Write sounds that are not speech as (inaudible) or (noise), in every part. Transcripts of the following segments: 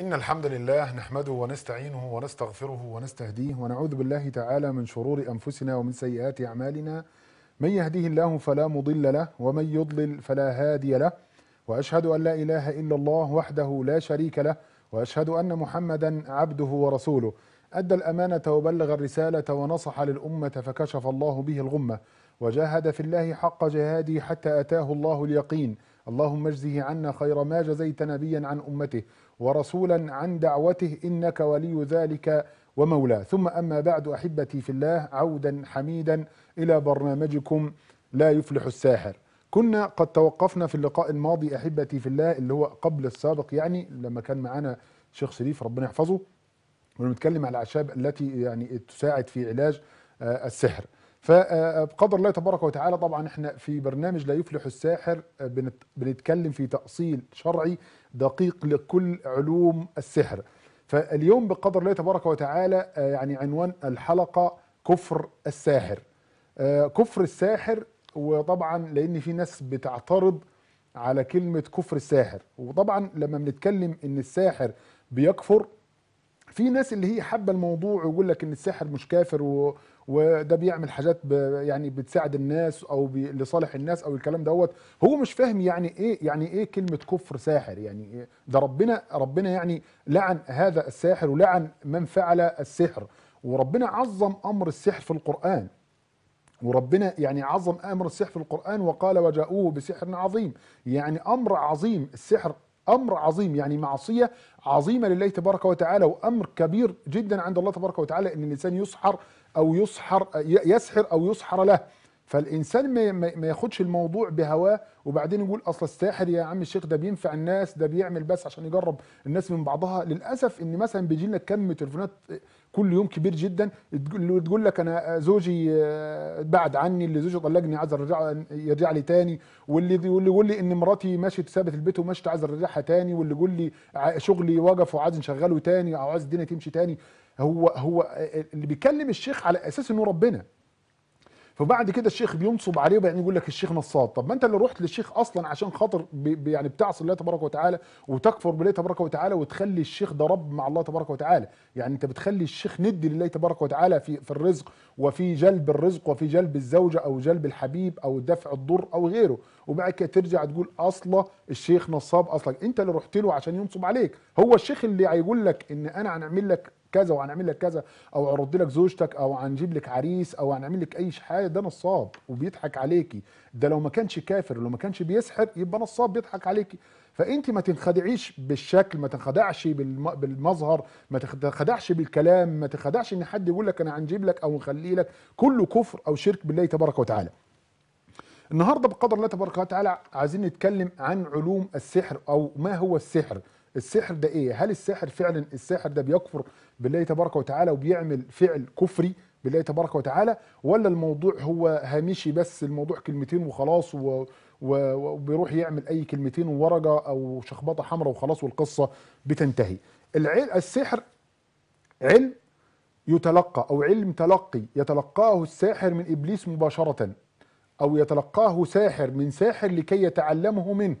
إن الحمد لله نحمده ونستعينه ونستغفره ونستهديه ونعوذ بالله تعالى من شرور أنفسنا ومن سيئات أعمالنا من يهديه الله فلا مضل له ومن يضلل فلا هادي له وأشهد أن لا إله إلا الله وحده لا شريك له وأشهد أن محمدا عبده ورسوله أدى الأمانة وبلغ الرسالة ونصح للأمة فكشف الله به الغمة وجاهد في الله حق جهاده حتى أتاه الله اليقين اللهم اجزه عنا خير ما جزيت نبيا عن أمته ورسولا عن دعوته انك ولي ذلك ومولاه ثم اما بعد احبتي في الله عودا حميدا الى برنامجكم لا يفلح الساحر كنا قد توقفنا في اللقاء الماضي احبتي في الله اللي هو قبل السابق يعني لما كان معانا شيخ شريف ربنا يحفظه ونتكلم على الاعشاب التي يعني تساعد في علاج آه، السحر فبقدر الله تبارك وتعالى طبعا احنا في برنامج لا يفلح الساحر آه، بنتكلم في تأصيل شرعي دقيق لكل علوم السحر فاليوم بقدر الله تبارك وتعالى آه، يعني عنوان الحلقة كفر الساحر آه، كفر الساحر وطبعا لان في ناس بتعترض على كلمة كفر الساحر وطبعا لما بنتكلم ان الساحر بيكفر في ناس اللي هي حابة الموضوع ويقول لك ان الساحر مش كافر وده بيعمل حاجات ب يعني بتساعد الناس او لصالح الناس او الكلام دوت هو مش فاهم يعني ايه يعني ايه كلمه كفر ساحر يعني ده ربنا ربنا يعني لعن هذا الساحر ولعن من فعل السحر وربنا عظم امر السحر في القران وربنا يعني عظم امر السحر في القران وقال وجاءوه بسحر عظيم يعني امر عظيم السحر امر عظيم يعني معصيه عظيمه لله تبارك وتعالى وامر كبير جدا عند الله تبارك وتعالى ان الانسان يسحر او يسحر يسحر او يسحر له فالانسان ما ياخدش الموضوع بهواه وبعدين يقول اصل الساحر يا عم الشيخ ده بينفع الناس ده بيعمل بس عشان يجرب الناس من بعضها للاسف ان مثلا بيجي لنا كم تليفونات كل يوم كبير جدا تقول لك انا زوجي آه، بعد عني اللي زوجي طلقني عايز ارجع يرجع لي تاني واللي يقول لي ان مراتي مشيت سابت البيت ومشت عايز ارجعها تاني واللي يقول لي شغلي وقف وعايز نشغله تاني او عايز الدنيا تمشي تاني هو هو اللي بيكلم الشيخ على اساس انه ربنا فبعد كده الشيخ بينصب عليه وبعدين يقول لك الشيخ نصاب طب ما انت اللي رحت للشيخ اصلا عشان خاطر يعني بتعصي الله تبارك وتعالى وتكفر بالله تبارك وتعالى وتخلي الشيخ ده رب مع الله تبارك وتعالى يعني انت بتخلي الشيخ ند لله تبارك وتعالى في في الرزق وفي جلب الرزق وفي جلب الزوجه او جلب الحبيب او دفع الضر او غيره وبعد كده ترجع تقول اصلا الشيخ نصاب اصلا انت اللي رحت له عشان ينصب عليك هو الشيخ اللي هيقول لك ان انا هنعمل لك كذا وهنعمل لك كذا او ارد لك زوجتك او هنجيب لك عريس او هنعمل لك اي حاجه ده نصاب وبيضحك عليكي ده لو ما كانش كافر لو ما كانش بيسحر يبقى نصاب بيضحك عليكي فانت ما تنخدعيش بالشكل ما تنخدعش بالمظهر ما تنخدعش بالكلام ما تنخدعش ان حد يقول لك انا هنجيب لك او نخلي لك كله كفر او شرك بالله تبارك وتعالى النهارده بقدر الله تبارك وتعالى عايزين نتكلم عن علوم السحر او ما هو السحر السحر ده ايه هل الساحر فعلا الساحر ده بيكفر بالله تبارك وتعالى وبيعمل فعل كفري بالله تبارك وتعالى ولا الموضوع هو هامشي بس الموضوع كلمتين وخلاص و وبيروح يعمل اي كلمتين ورقه او شخبطه حمراء وخلاص والقصه بتنتهي العلم السحر علم يتلقى او علم تلقي يتلقاه الساحر من ابليس مباشره او يتلقاه ساحر من ساحر لكي يتعلمه منه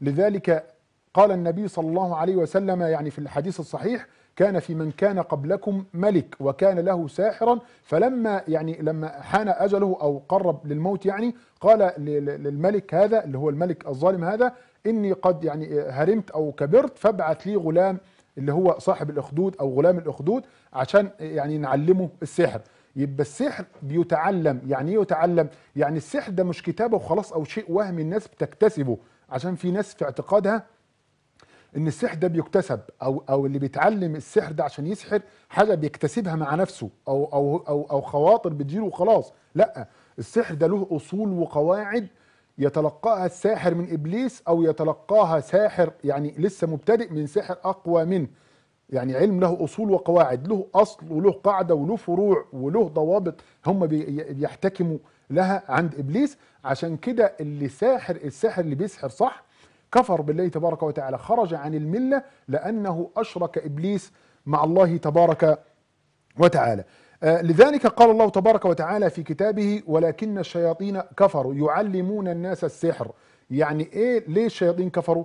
لذلك قال النبي صلى الله عليه وسلم يعني في الحديث الصحيح كان في من كان قبلكم ملك وكان له ساحرا فلما يعني لما حان اجله او قرب للموت يعني قال للملك هذا اللي هو الملك الظالم هذا اني قد يعني هرمت او كبرت فابعث لي غلام اللي هو صاحب الاخدود او غلام الاخدود عشان يعني نعلمه السحر يبقى السحر بيتعلم يعني ايه يتعلم يعني السحر ده مش كتابه وخلاص او شيء وهمي الناس بتكتسبه عشان في ناس في اعتقادها ان السحر ده بيكتسب او او اللي بيتعلم السحر ده عشان يسحر حاجه بيكتسبها مع نفسه او او او او خواطر بتجيله وخلاص لا السحر ده له اصول وقواعد يتلقاها الساحر من ابليس او يتلقاها ساحر يعني لسه مبتدئ من ساحر اقوى منه يعني علم له اصول وقواعد له اصل وله قاعده وله فروع وله ضوابط هم بيحتكموا لها عند ابليس عشان كده اللي ساحر الساحر اللي بيسحر صح كفر بالله تبارك وتعالى خرج عن الملة لأنه أشرك إبليس مع الله تبارك وتعالى آه، لذلك قال الله تبارك وتعالى في كتابه ولكن الشياطين كفروا يعلمون الناس السحر يعني ايه ليه الشياطين كفروا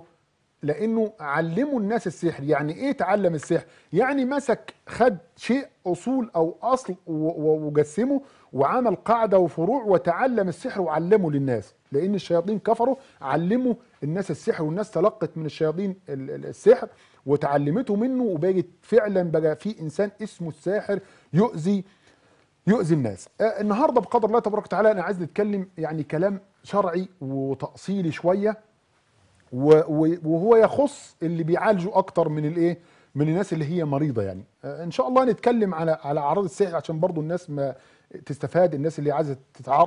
لانه علموا الناس السحر يعني ايه تعلم السحر يعني مسك خد شيء اصول او اصل وجسمه وعمل قاعده وفروع وتعلم السحر وعلمه للناس لان الشياطين كفروا علموا الناس السحر والناس تلقت من الشياطين السحر وتعلمته منه وبقت فعلا بقى في انسان اسمه الساحر يؤذي يؤذي الناس آه، النهارده بقدر الله تبارك وتعالى انا عايز نتكلم يعني كلام شرعي وتأصيلي شويه وهو يخص اللي بيعالجوا اكتر من الايه من الناس اللي هي مريضه يعني آه، ان شاء الله نتكلم على على اعراض السحر عشان برضو الناس ما تستفاد الناس اللي عايزه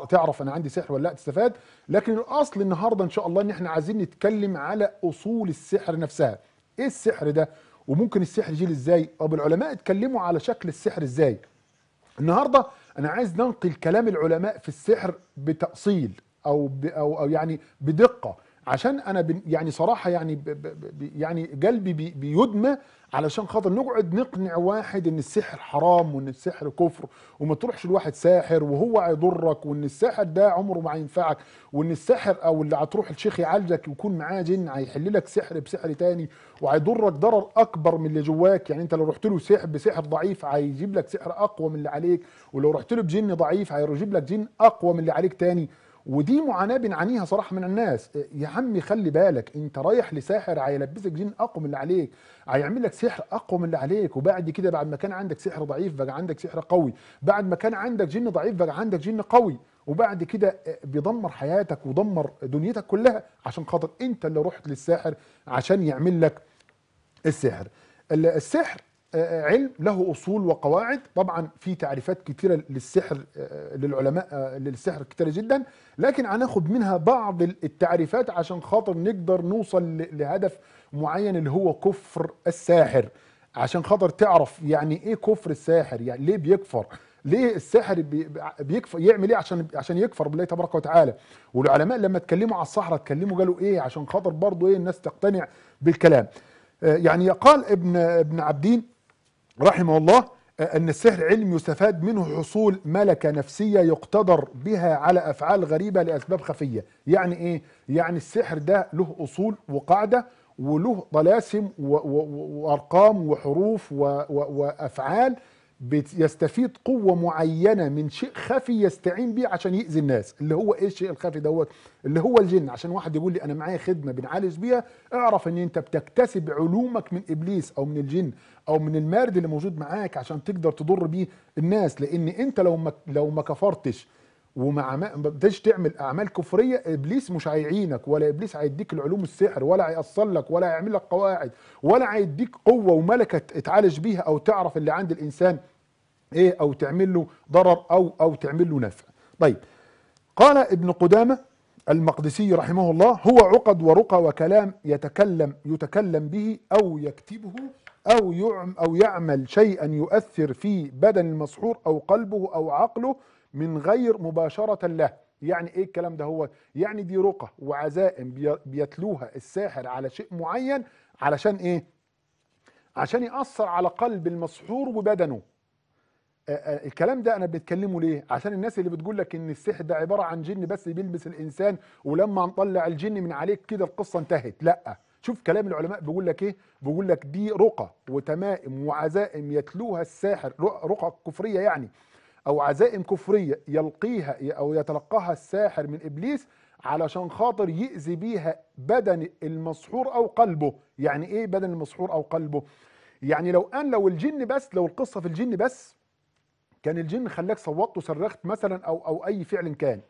تعرف انا عندي سحر ولا لا تستفاد لكن الاصل النهارده ان شاء الله ان احنا عايزين نتكلم على اصول السحر نفسها ايه السحر ده وممكن السحر يجي ازاي طب العلماء اتكلموا على شكل السحر ازاي النهارده انا عايز ننقل كلام العلماء في السحر بتاصيل او او او يعني بدقه عشان انا يعني صراحه يعني ب ب يعني قلبي بي بيدمى علشان خاطر نقعد نقنع واحد ان السحر حرام وان السحر كفر وما تروحش لواحد ساحر وهو هيضرك وان الساحر ده عمره ما هينفعك وان الساحر او اللي هتروح الشيخ يعالجك ويكون معاه جن هيحل لك سحر بسحر تاني وهيضرك ضرر اكبر من اللي جواك يعني انت لو رحت له سحر بسحر ضعيف هيجيب لك سحر اقوى من اللي عليك ولو رحت له بجن ضعيف هيجيب لك جن اقوى من اللي عليك تاني ودي معاناه بنعانيها صراحه من الناس إيه، يا عمي خلي بالك انت رايح لساحر هيلبسك جن اقوى من اللي عليك هيعمل لك سحر اقوى من اللي عليك وبعد كده بعد ما كان عندك سحر ضعيف بقى عندك سحر قوي بعد ما كان عندك جن ضعيف بقى عندك جن قوي وبعد كده إيه، بيدمر حياتك ودمر دنيتك كلها عشان خاطر انت اللي رحت للساحر عشان يعمل لك السحر السحر علم له اصول وقواعد طبعا في تعريفات كتيره للسحر آه، للعلماء آه، للسحر كتيره جدا لكن هناخد منها بعض التعريفات عشان خاطر نقدر نوصل لهدف معين اللي هو كفر الساحر عشان خاطر تعرف يعني ايه كفر الساحر يعني ليه بيكفر ليه الساحر بيكفر يعمل ايه عشان عشان يكفر بالله تبارك وتعالى والعلماء لما اتكلموا على الصحراء اتكلموا قالوا ايه عشان خاطر برضه ايه الناس تقتنع بالكلام آه، يعني يقال ابن ابن عبدين رحمه الله آه، أن السحر علم يستفاد منه حصول ملكة نفسية يقتدر بها على أفعال غريبة لأسباب خفية يعني إيه؟ يعني السحر ده له أصول وقاعدة وله طلاسم وأرقام وحروف وأفعال يستفيد قوه معينه من شيء خفي يستعين بيه عشان يؤذي الناس اللي هو ايه الشيء الخفي دوت اللي هو الجن عشان واحد يقول لي انا معايا خدمه بنعالج بيها اعرف ان انت بتكتسب علومك من ابليس او من الجن او من المارد اللي موجود معاك عشان تقدر تضر بيه الناس لان انت لو ما لو ما كفرتش ومع ما بداش تعمل اعمال كفريه ابليس مش هيعينك ولا ابليس هيديك العلوم السحر ولا هيأصل لك ولا هيعمل لك قواعد ولا هيديك قوه وملكه اتعالج بيها او تعرف اللي عند الانسان ايه او تعمل له ضرر او او تعمل له نفع. طيب قال ابن قدامه المقدسي رحمه الله هو عقد ورقى وكلام يتكلم يتكلم به او يكتبه او يعم او يعمل شيئا يؤثر في بدن المسحور او قلبه او عقله من غير مباشرة له يعني ايه الكلام ده هو يعني دي رقى وعزائم بيتلوها الساحر على شيء معين علشان ايه عشان يأثر على قلب المسحور وبدنه الكلام ده انا بتكلمه ليه عشان الناس اللي بتقول لك ان السحر ده عباره عن جن بس بيلبس الانسان ولما نطلع الجن من عليك كده القصه انتهت لا شوف كلام العلماء بيقول لك ايه بيقول لك دي رقى وتمائم وعزائم يتلوها الساحر رقى كفريه يعني او عزائم كفريه يلقيها او يتلقاها الساحر من ابليس علشان خاطر يأذي بيها بدن المسحور او قلبه يعني ايه بدن المسحور او قلبه يعني لو ان لو الجن بس لو القصه في الجن بس كان الجن خلاك صوتت وصرخت مثلا او او اي فعل كان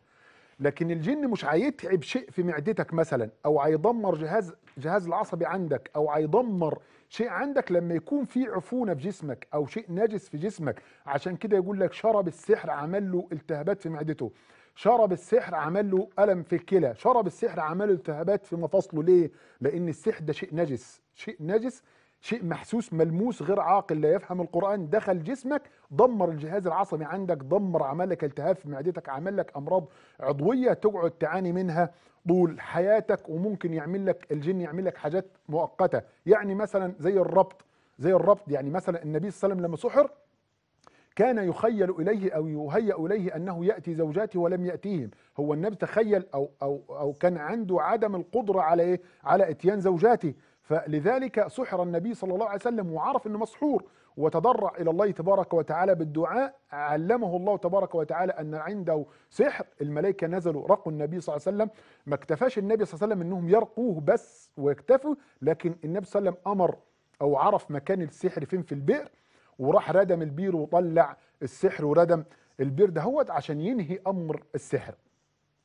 لكن الجن مش هيتعب شيء في معدتك مثلا او هيدمر جهاز جهاز العصبي عندك او هيدمر شيء عندك لما يكون في عفونه في جسمك او شيء نجس في جسمك عشان كده يقول لك شرب السحر عمل له التهابات في معدته شرب السحر عمل له الم في الكلى شرب السحر عمل له التهابات في مفاصله ليه لان السحر ده شيء نجس شيء نجس شيء محسوس ملموس غير عاقل لا يفهم القرآن دخل جسمك دمر الجهاز العصبي عندك دمر عملك التهاب في معدتك عمل لك أمراض عضوية تقعد تعاني منها طول حياتك وممكن يعمل لك الجن يعمل لك حاجات مؤقتة يعني مثلا زي الربط زي الربط يعني مثلا النبي صلى الله عليه وسلم لما سحر كان يخيل اليه او يهيأ اليه انه ياتي زوجاته ولم ياتيهم، هو النبي تخيل او او او كان عنده عدم القدره على ايه؟ على اتيان زوجاته، فلذلك سحر النبي صلى الله عليه وسلم وعرف انه مسحور وتضرع الى الله تبارك وتعالى بالدعاء علمه الله تبارك وتعالى ان عنده سحر الملائكه نزلوا رقوا النبي صلى الله عليه وسلم ما اكتفاش النبي صلى الله عليه وسلم انهم يرقوه بس ويكتفوا لكن النبي صلى الله عليه وسلم امر او عرف مكان السحر فين في البئر وراح ردم البير وطلع السحر وردم البير ده هو عشان ينهي امر السحر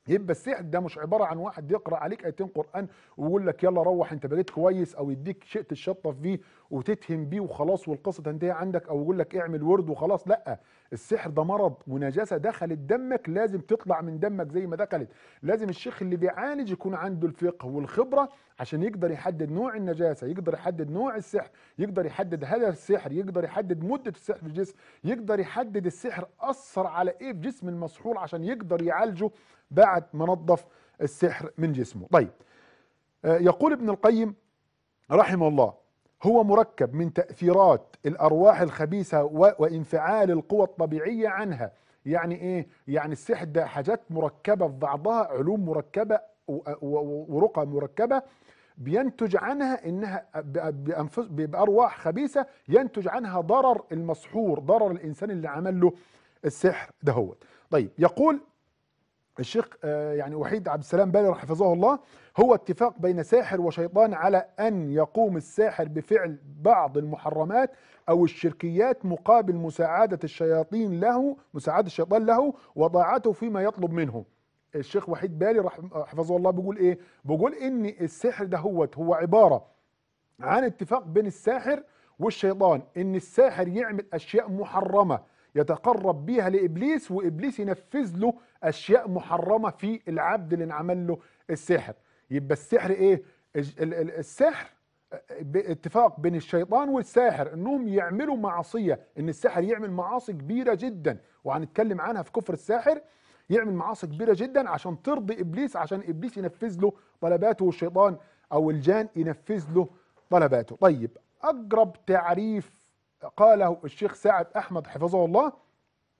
يبقى السحر إيه، ده مش عباره عن واحد يقرا عليك ايتين قران ويقول لك يلا روح انت بقيت كويس او يديك شئت الشطه فيه وتتهم بيه وخلاص والقصه تنتهي عندك او يقول لك اعمل ورد وخلاص لا السحر ده مرض ونجاسه دخلت دمك لازم تطلع من دمك زي ما دخلت لازم الشيخ اللي بيعالج يكون عنده الفقه والخبره عشان يقدر يحدد نوع النجاسه يقدر يحدد نوع السحر يقدر يحدد هدف السحر يقدر يحدد مده السحر في الجسم يقدر يحدد السحر اثر على ايه في جسم المسحور عشان يقدر يعالجه بعد ما نظف السحر من جسمه طيب آه، يقول ابن القيم رحمه الله هو مركب من تأثيرات الأرواح الخبيثة وانفعال القوى الطبيعية عنها يعني إيه؟ يعني السحر ده حاجات مركبة في بعضها علوم مركبة ورقى مركبة بينتج عنها انها بأنفس بارواح خبيثه ينتج عنها ضرر المسحور ضرر الانسان اللي عمل له السحر ده هو طيب يقول الشيخ آه، يعني وحيد عبد السلام بالي حفظه الله هو اتفاق بين ساحر وشيطان على ان يقوم الساحر بفعل بعض المحرمات او الشركيات مقابل مساعده الشياطين له مساعده الشيطان له وضاعته فيما يطلب منه الشيخ وحيد بالي حفظه الله بيقول ايه بيقول ان السحر ده هو هو عباره عن اتفاق بين الساحر والشيطان ان الساحر يعمل اشياء محرمه يتقرب بيها لابليس وابليس ينفذ له اشياء محرمه في العبد اللي انعمل له السحر يبقى السحر ايه السحر باتفاق بين الشيطان والساحر انهم يعملوا معصيه ان الساحر يعمل معاصي كبيره جدا وهنتكلم عنها في كفر الساحر يعمل معاصي كبيره جدا عشان ترضي ابليس عشان ابليس ينفذ له طلباته والشيطان او الجان ينفذ له طلباته طيب اقرب تعريف قاله الشيخ سعد احمد حفظه الله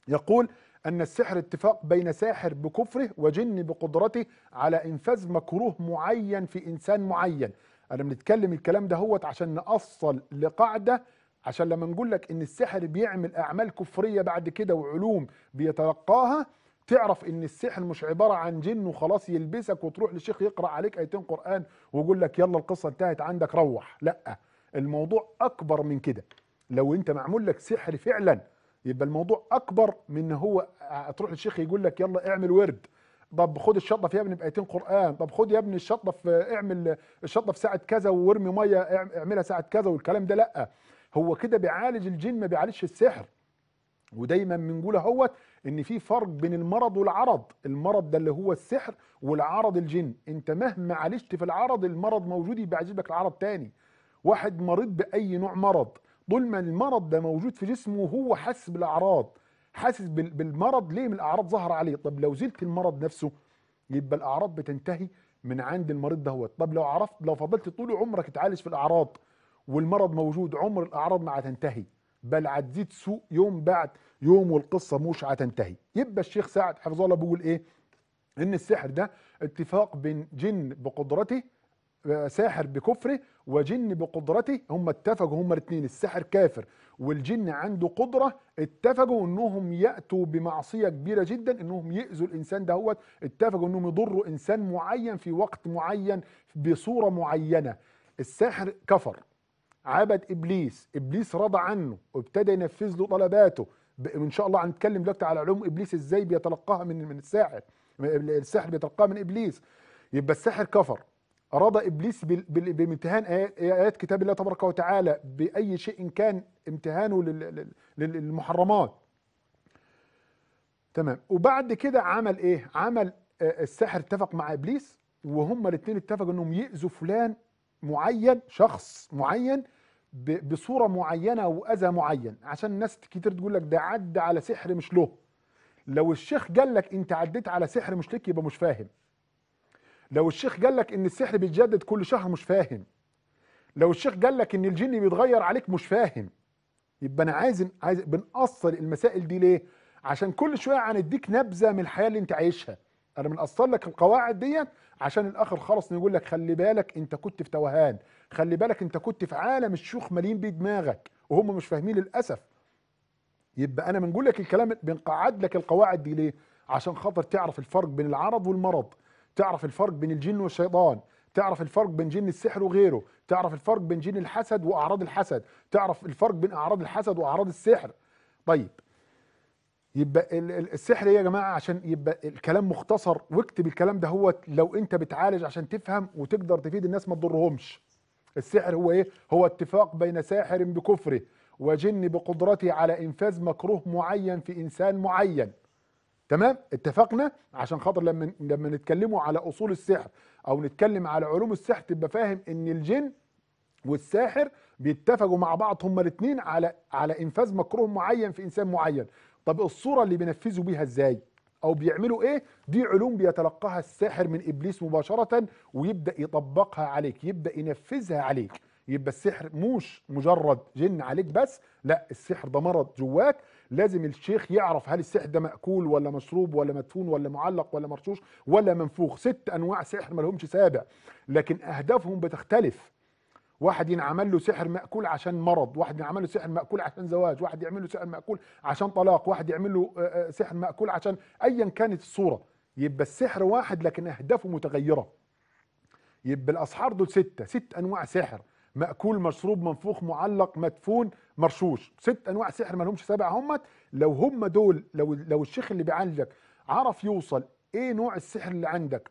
يقول أن السحر اتفاق بين ساحر بكفره وجن بقدرته على إنفاذ مكروه معين في إنسان معين أنا بنتكلم الكلام ده هوت عشان نأصل لقاعدة عشان لما نقول لك إن السحر بيعمل أعمال كفرية بعد كده وعلوم بيتلقاها تعرف ان السحر مش عباره عن جن وخلاص يلبسك وتروح للشيخ يقرا عليك ايتين قران ويقول لك يلا القصه انتهت عندك روح لا الموضوع اكبر من كده لو انت معمول لك سحر فعلا يبقى الموضوع اكبر من ان هو تروح للشيخ يقول لك يلا اعمل ورد طب خد الشطه في يا ابني بايتين قران طب خد يا ابني الشطه في اعمل الشطه في ساعه كذا وارمي ميه اعملها ساعه كذا والكلام ده لا هو كده بيعالج الجن ما بيعالجش السحر ودايما بنقول اهوت ان في فرق بين المرض والعرض المرض ده اللي هو السحر والعرض الجن انت مهما عالجت في العرض المرض موجود يبقى لك العرض تاني واحد مريض باي نوع مرض طول ما المرض ده موجود في جسمه وهو حاسس بالاعراض حاسس بالمرض ليه من الاعراض ظهر عليه طب لو زلت المرض نفسه يبقى الاعراض بتنتهي من عند المريض هو طب لو عرفت لو فضلت طول عمرك تعالج في الاعراض والمرض موجود عمر الاعراض ما هتنتهي بل هتزيد سوء يوم بعد يوم والقصه مش هتنتهي يبقى الشيخ سعد حفظه الله بيقول ايه ان السحر ده اتفاق بين جن بقدرته ساحر بكفره وجن بقدرته هم اتفقوا هم الاثنين الساحر كافر والجن عنده قدره اتفقوا انهم ياتوا بمعصيه كبيره جدا انهم ياذوا الانسان دهوت اتفقوا انهم يضروا انسان معين في وقت معين بصوره معينه الساحر كفر عبد ابليس ابليس رضى عنه وابتدى ينفذ له طلباته ان شاء الله هنتكلم دلوقتي على علوم ابليس ازاي بيتلقاها من من الساحر الساحر بيتلقاها من ابليس يبقى الساحر كفر أراد إبليس بامتهان آيات كتاب الله تبارك وتعالى بأي شيء كان امتهانه للمحرمات تمام وبعد كده عمل إيه عمل آه، الساحر اتفق مع إبليس وهما الاثنين اتفقوا انهم يأذوا فلان معين شخص معين بصوره معينه واذى معين عشان الناس كتير تقول لك ده عدى على سحر مش له لو الشيخ قال لك انت عديت على سحر مش لك يبقى مش فاهم لو الشيخ قال لك ان السحر بيتجدد كل شهر مش فاهم لو الشيخ قال لك ان الجن بيتغير عليك مش فاهم يبقى انا عايز عايز بنأصل المسائل دي ليه عشان كل شويه هنديك نبذه من الحياه اللي انت عايشها انا بنأصل لك القواعد ديت عشان الاخر خالص نقول لك خلي بالك انت كنت في توهان خلي بالك انت كنت في عالم الشيوخ مالين بيه دماغك وهم مش فاهمين للاسف يبقى انا بنقول لك الكلام بنقعد لك القواعد دي ليه عشان خاطر تعرف الفرق بين العرض والمرض تعرف الفرق بين الجن والشيطان تعرف الفرق بين جن السحر وغيره تعرف الفرق بين جن الحسد واعراض الحسد تعرف الفرق بين اعراض الحسد واعراض السحر طيب يبقى السحر ايه يا جماعه عشان يبقى الكلام مختصر واكتب الكلام ده هو لو انت بتعالج عشان تفهم وتقدر تفيد الناس ما تضرهمش السحر هو ايه هو اتفاق بين ساحر بكفره وجن بقدرته على انفاذ مكروه معين في انسان معين تمام اتفقنا عشان خاطر لما لما نتكلموا على اصول السحر او نتكلم على علوم السحر تبقى فاهم ان الجن والساحر بيتفقوا مع بعض هما الاثنين على على انفاذ مكروه معين في انسان معين طب الصوره اللي بينفذوا بيها ازاي او بيعملوا ايه دي علوم بيتلقاها الساحر من ابليس مباشره ويبدا يطبقها عليك يبدا ينفذها عليك يبقى السحر مش مجرد جن عليك بس لا السحر ده مرض جواك لازم الشيخ يعرف هل السحر ده مأكول ولا مشروب ولا مدفون ولا معلق ولا مرشوش ولا منفوخ ست أنواع سحر لهمش سابع لكن أهدافهم بتختلف واحد ينعمل له سحر مأكول عشان مرض واحد ينعمل له سحر مأكول عشان زواج واحد يعمل له سحر مأكول عشان طلاق واحد يعمل له آه، آه، سحر مأكول عشان أيا كانت الصورة يبقى السحر واحد لكن أهدافه متغيرة يبقى الأسحار دول ستة ست أنواع سحر مأكول مشروب منفوخ معلق مدفون مرشوش ست انواع سحر ما لهمش سبع همت لو هم دول لو لو الشيخ اللي بيعالجك عرف يوصل ايه نوع السحر اللي عندك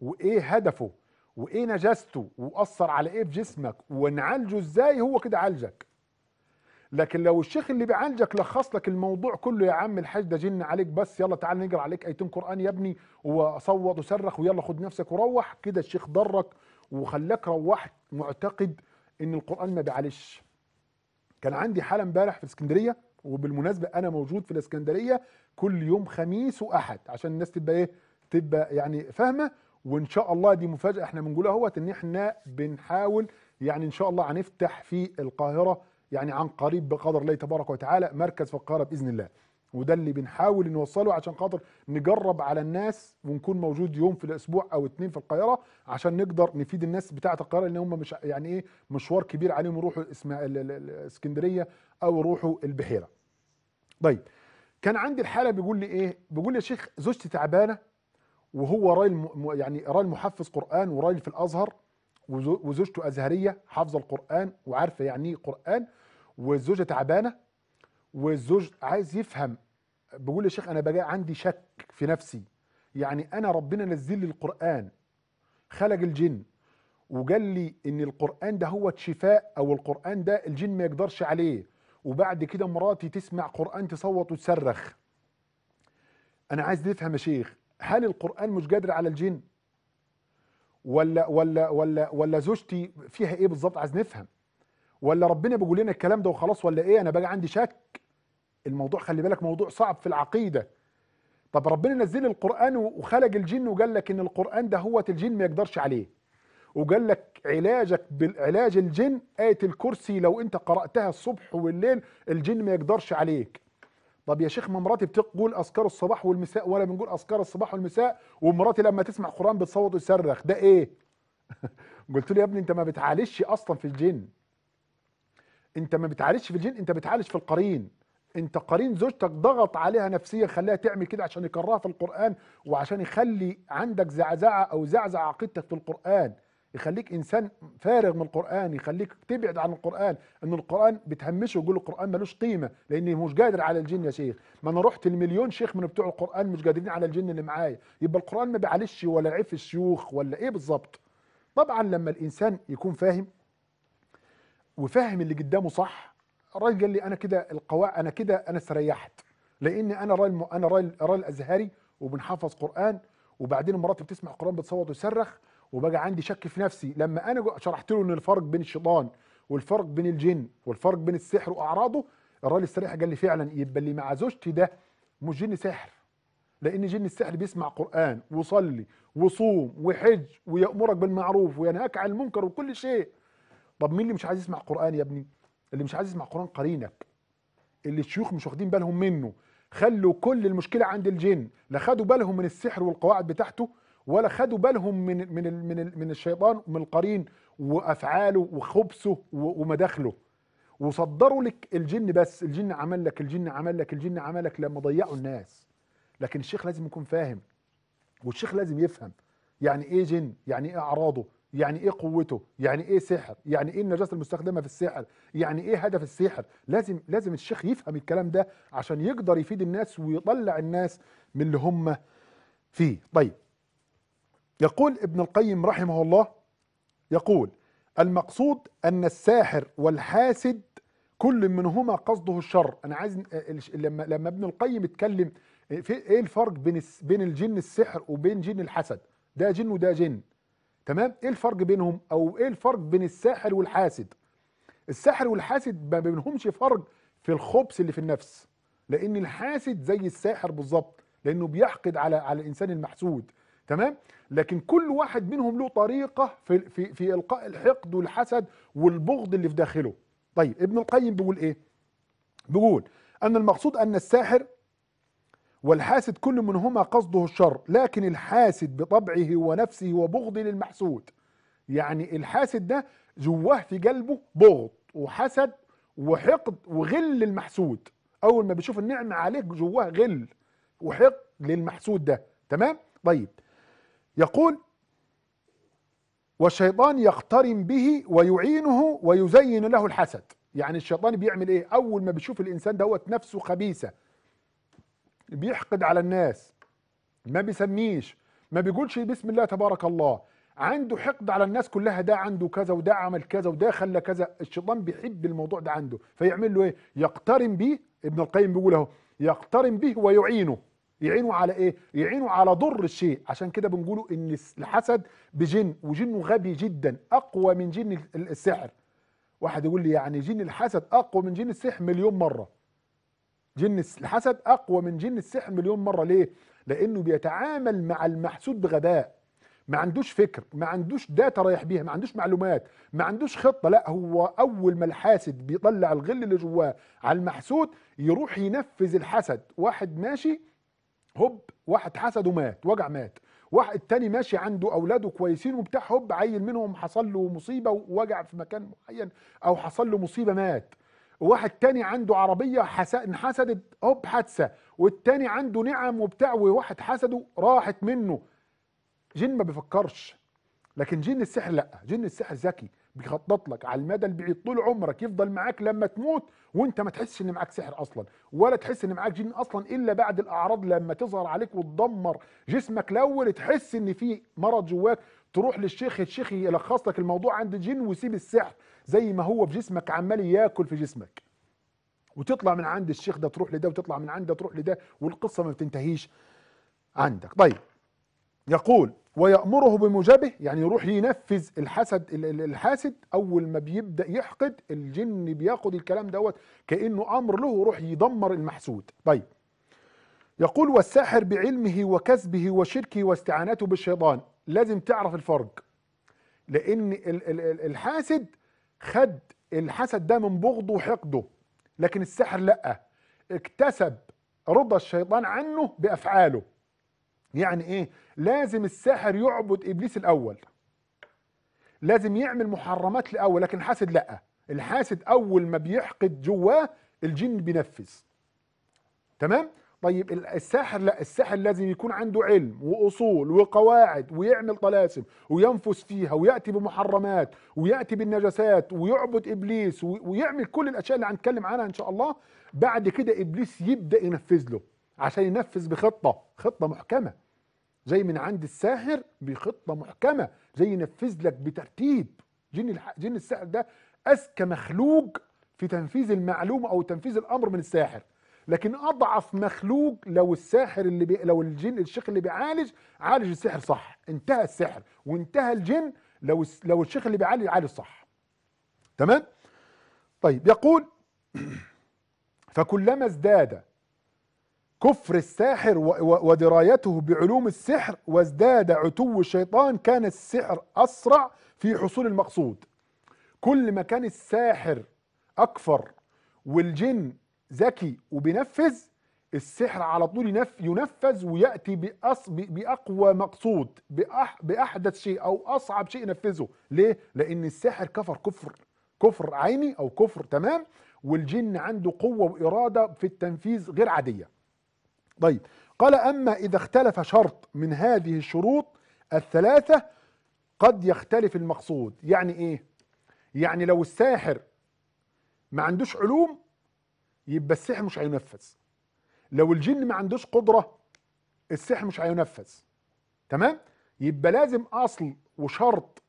وايه هدفه وايه نجاسته واثر على ايه في جسمك ونعالجه ازاي هو كده عالجك لكن لو الشيخ اللي بيعالجك لخص لك الموضوع كله يا عم الحاج ده جن عليك بس يلا تعال نقرا عليك ايتين قران يا ابني وصوت وصرخ ويلا خد نفسك وروح كده الشيخ ضرك وخلاك روحت معتقد ان القران ما بيعلش كان عندي حاله امبارح في اسكندريه وبالمناسبه انا موجود في الاسكندريه كل يوم خميس واحد عشان الناس تبقى ايه تبقى يعني فاهمه وان شاء الله دي مفاجاه احنا بنقولها اهوت ان احنا بنحاول يعني ان شاء الله هنفتح في القاهره يعني عن قريب بقدر الله تبارك وتعالى مركز في القاهره باذن الله وده اللي بنحاول نوصله عشان خاطر نجرب على الناس ونكون موجود يوم في الاسبوع او اتنين في القاهره عشان نقدر نفيد الناس بتاعه القاهره لان هم مش يعني ايه مشوار كبير عليهم يروحوا الاسكندريه او يروحوا البحيره. طيب كان عندي الحاله بيقول لي ايه؟ بيقول لي يا شيخ زوجتي تعبانه وهو راي يعني راي محفظ قران وراي في الازهر وزوجته ازهريه حافظه القران وعارفه يعني ايه قران والزوجه تعبانه والزوج عايز يفهم بيقول يا شيخ انا بقى عندي شك في نفسي يعني انا ربنا نزل لي القران خلق الجن وقال لي ان القران ده هو شفاء او القران ده الجن ما يقدرش عليه وبعد كده مراتي تسمع قران تصوت وتصرخ انا عايز نفهم يا شيخ هل القران مش قادر على الجن ولا ولا ولا ولا زوجتي فيها ايه بالظبط عايز نفهم ولا ربنا بيقول لنا الكلام ده وخلاص ولا ايه انا بقى عندي شك الموضوع خلي بالك موضوع صعب في العقيده طب ربنا نزل القران وخلق الجن وقال لك ان القران ده هو الجن ما يقدرش عليه وقال لك علاجك بالعلاج الجن آية الكرسي لو انت قرأتها الصبح والليل الجن ما يقدرش عليك طب يا شيخ ما مراتي بتقول اذكار الصباح والمساء ولا بنقول اذكار الصباح والمساء ومراتي لما تسمع قران بتصوت وتصرخ ده ايه (laughs) قلت له يا ابني انت ما بتعالجش اصلا في الجن انت ما بتعالجش في الجن انت بتعالج في القرين انت قرين زوجتك ضغط عليها نفسيا خلاها تعمل كده عشان يكرهها في القران وعشان يخلي عندك زعزعه او زعزع عقيدتك في القران يخليك انسان فارغ من القران يخليك تبعد عن القران ان القران بتهمشه يقول القران ملوش قيمه لاني مش قادر على الجن يا شيخ ما انا رحت المليون شيخ من بتوع القران مش قادرين على الجن اللي معايا يبقى القران ما بيعالجش ولا عف الشيوخ ولا ايه بالظبط طبعا لما الانسان يكون فاهم وفاهم اللي قدامه صح الراجل قال لي انا كده القواع انا كده انا استريحت لان انا راجل انا راجل راجل ازهري وبنحفظ قران وبعدين مرات بتسمع قران بتصوت ويصرخ وبقى عندي شك في نفسي لما انا شرحت له ان الفرق بين الشيطان والفرق بين الجن والفرق بين السحر واعراضه الراجل استريح قال لي فعلا يبقى اللي مع زوجتي ده مش جن سحر لان جن السحر بيسمع قران وصلي وصوم وحج ويامرك بالمعروف وينهاك عن المنكر وكل شيء طب مين اللي مش عايز يسمع قران يا ابني اللي مش عايز يسمع قران قرينك اللي الشيوخ مش واخدين بالهم منه خلوا كل المشكله عند الجن لا خدوا بالهم من السحر والقواعد بتاعته ولا خدوا بالهم من من من, ال من الشيطان ومن القرين وافعاله وخبثه ومداخله وصدروا لك الجن بس الجن عمل لك الجن عمل لك الجن عمل لك لما ضيعوا الناس لكن الشيخ لازم يكون فاهم والشيخ لازم يفهم يعني ايه جن يعني ايه اعراضه يعني ايه قوته يعني ايه سحر يعني ايه النجاسه المستخدمه في السحر يعني ايه هدف السحر لازم لازم الشيخ يفهم الكلام ده عشان يقدر يفيد الناس ويطلع الناس من اللي هم فيه طيب يقول ابن القيم رحمه الله يقول المقصود ان الساحر والحاسد كل منهما قصده الشر انا عايز آه، لما لما ابن القيم اتكلم آه، في ايه الفرق بين بين الجن السحر وبين جن الحسد ده جن وده جن تمام ايه الفرق بينهم او ايه الفرق بين الساحر والحاسد الساحر والحاسد ما بينهمش فرق في الخبث اللي في النفس لان الحاسد زي الساحر بالظبط لانه بيحقد على على الانسان المحسود تمام لكن كل واحد منهم له طريقه في في في القاء الحقد والحسد والبغض اللي في داخله طيب ابن القيم بيقول ايه بيقول ان المقصود ان الساحر والحاسد كل منهما قصده الشر لكن الحاسد بطبعه ونفسه وبغض للمحسود يعني الحاسد ده جواه في قلبه بغض وحسد وحقد وغل للمحسود اول ما بيشوف النعمه عليك جواه غل وحقد للمحسود ده تمام طيب يقول والشيطان يقترن به ويعينه ويزين له الحسد يعني الشيطان بيعمل ايه اول ما بيشوف الانسان دوت نفسه خبيثه بيحقد على الناس ما بيسميش ما بيقولش بسم الله تبارك الله عنده حقد على الناس كلها ده عنده كذا وده عمل كذا وده خلى كذا الشيطان بيحب الموضوع ده عنده فيعمل له ايه يقترن به ابن القيم بيقول اهو يقترن به ويعينه يعينه على ايه يعينه على ضر الشيء عشان كده بنقوله ان الحسد بجن وجنه غبي جدا اقوى من جن السحر واحد يقول لي يعني جن الحسد اقوى من جن السحر مليون مره جن الحسد اقوى من جن السحر مليون مره ليه لانه بيتعامل مع المحسود بغباء ما عندوش فكر ما عندوش داتا رايح بيها ما عندوش معلومات ما عندوش خطه لا هو اول ما الحاسد بيطلع الغل اللي جواه على المحسود يروح ينفذ الحسد واحد ماشي هوب واحد حسده مات وجع مات واحد تاني ماشي عنده اولاده كويسين وبتاع هوب عيل منهم حصل له مصيبه ووجع في مكان معين او حصل له مصيبه مات وواحد تاني عنده عربيه انحسدت هوب حادثه والتاني عنده نعم وبتاع وواحد حسده راحت منه جن ما بيفكرش لكن جن السحر لا جن السحر ذكي بيخطط لك على المدى البعيد طول عمرك يفضل معاك لما تموت وانت ما تحسش ان معاك سحر اصلا ولا تحس ان معاك جن اصلا الا بعد الاعراض لما تظهر عليك وتدمر جسمك الاول تحس ان في مرض جواك تروح للشيخ الشيخ يلخص لك الموضوع عند الجن ويسيب السحر زي ما هو في جسمك عمال ياكل في جسمك وتطلع من عند الشيخ ده تروح لده وتطلع من عنده تروح لده والقصه ما بتنتهيش عندك طيب يقول ويأمره بموجبه يعني يروح ينفذ الحسد الحاسد اول ما بيبدا يحقد الجن بياخد الكلام دوت كانه امر له ويروح يدمر المحسود طيب يقول والساحر بعلمه وكسبه وشركه واستعانته بالشيطان لازم تعرف الفرق لان الحاسد خد الحسد ده من بغضه وحقده لكن الساحر لا اكتسب رضا الشيطان عنه بافعاله يعني ايه لازم الساحر يعبد ابليس الاول لازم يعمل محرمات الاول لكن الحاسد لا الحاسد اول ما بيحقد جواه الجن بينفذ تمام طيب الساحر لا الساحر لازم يكون عنده علم واصول وقواعد ويعمل طلاسم وينفس فيها وياتي بمحرمات وياتي بالنجاسات ويعبد ابليس ويعمل كل الاشياء اللي هنتكلم عنها ان شاء الله بعد كده ابليس يبدا ينفذ له عشان ينفذ بخطه خطه محكمه زي من عند الساحر بخطه محكمه زي ينفذ لك بترتيب جن جن الساحر ده اذكى مخلوق في تنفيذ المعلومه او تنفيذ الامر من الساحر لكن اضعف مخلوق لو الساحر اللي بي... لو الجن الشيخ اللي بيعالج عالج السحر صح انتهى السحر وانتهى الجن لو لو الشيخ اللي بيعالج عالج صح تمام طيب يقول (clears throat) فكلما ازداد كفر الساحر ودرايته بعلوم السحر وازداد عتو الشيطان كان السحر اسرع في حصول المقصود كل ما كان الساحر اكفر والجن ذكي وبينفذ السحر على طول ينفذ وياتي بأص باقوى مقصود بأح باحدث شيء او اصعب شيء ينفذه ليه لان الساحر كفر كفر كفر عيني او كفر تمام والجن عنده قوه واراده في التنفيذ غير عاديه طيب قال اما اذا اختلف شرط من هذه الشروط الثلاثه قد يختلف المقصود يعني ايه يعني لو الساحر ما عندوش علوم يبقى السحر مش هينفذ لو الجن ما عندوش قدره السحر مش هينفذ تمام يبقى لازم اصل وشرط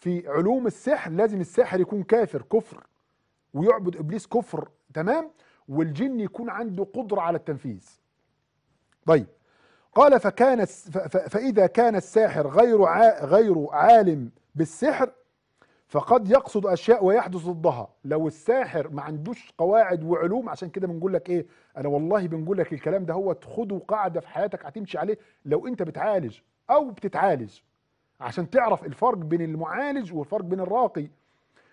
في علوم السحر لازم الساحر يكون كافر كفر ويعبد ابليس كفر تمام والجن يكون عنده قدره على التنفيذ طيب قال فكان فاذا كان الساحر غير غير عالم بالسحر فقد يقصد اشياء ويحدث ضدها لو الساحر ما عندوش قواعد وعلوم عشان كده بنقول لك ايه انا والله بنقول لك الكلام ده هو خده قاعده في حياتك هتمشي عليه لو انت بتعالج او بتتعالج عشان تعرف الفرق بين المعالج والفرق بين الراقي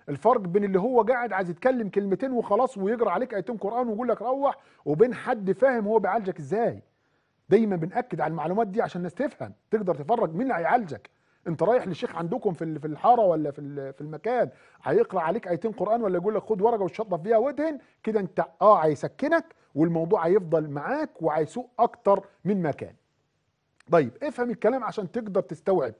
الفرق بين اللي هو قاعد عايز يتكلم كلمتين وخلاص ويقرا عليك ايتين قران ويقول لك روح وبين حد فاهم هو بيعالجك ازاي دايما بناكد على المعلومات دي عشان الناس تفهم تقدر تفرج مين اللي هيعالجك انت رايح للشيخ عندكم في في الحاره ولا في في المكان هيقرا عليك ايتين قران ولا يقول لك خد ورقه وتشطف بيها ودهن كده انت اه هيسكنك والموضوع هيفضل معاك وهيسوق اكتر من مكان كان طيب افهم الكلام عشان تقدر تستوعب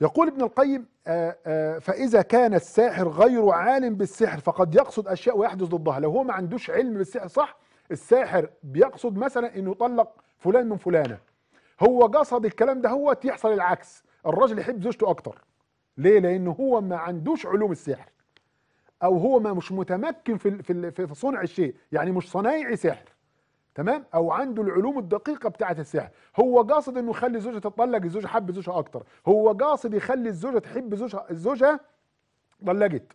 يقول ابن القيم آآ آه، آآ آه، فإذا كان الساحر غير عالم بالسحر فقد يقصد أشياء ويحدث ضدها لو هو ما عندوش علم بالسحر صح الساحر بيقصد مثلا انه يطلق فلان من فلانة هو قصد الكلام ده هو يحصل العكس الراجل يحب زوجته اكتر ليه لان هو ما عندوش علوم السحر او هو ما مش متمكن في في في صنع الشيء يعني مش صنايعي سحر تمام او عنده العلوم الدقيقه بتاعه السحر هو قاصد انه يخلي الزوجه تطلق الزوجه حب زوجها اكتر هو قاصد يخلي الزوجه تحب زوجها الزوجه طلقت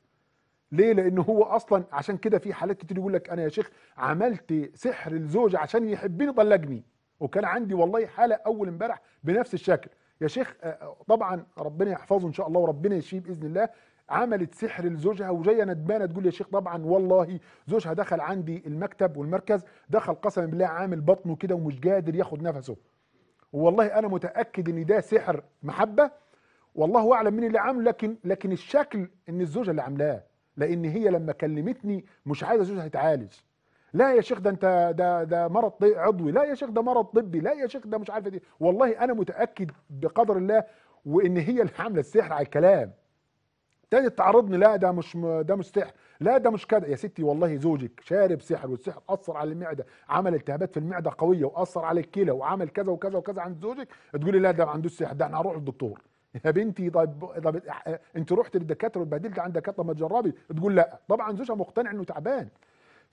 ليه لان هو اصلا عشان كده في حالات كتير يقول لك انا يا شيخ عملت سحر الزوجه عشان يحبني طلقني وكان عندي والله حاله اول امبارح بنفس الشكل يا شيخ آه، آه، طبعا ربنا يحفظه ان شاء الله وربنا يشفيه باذن الله عملت سحر لزوجها وجايه ندمانه تقول يا شيخ طبعا والله زوجها دخل عندي المكتب والمركز دخل قسما بالله عامل بطنه كده ومش قادر ياخد نفسه والله انا متاكد ان ده سحر محبه والله اعلم مين اللي عامله لكن لكن الشكل ان الزوجه اللي عاملاه لان هي لما كلمتني مش عايزه زوجها يتعالج لا يا شيخ ده انت ده ده مرض عضوي لا يا شيخ ده مرض طبي لا يا شيخ ده مش عارف ايه والله انا متاكد بقدر الله وان هي اللي عامله السحر على الكلام تاني تعرضني لا ده مش ده مش سحر لا ده مش كده يا ستي والله زوجك شارب سحر والسحر اثر على المعده عمل التهابات في المعده قويه واثر على الكلى وعمل كذا وكذا وكذا عند زوجك تقولي لا ده ما عندوش سحر ده انا اروح للدكتور يا بنتي طيب، طب طب إيه، انت رحت للدكاتره واتبهدلت عند دكاتره ما تجربي تقول لا طبعا زوجها مقتنع انه تعبان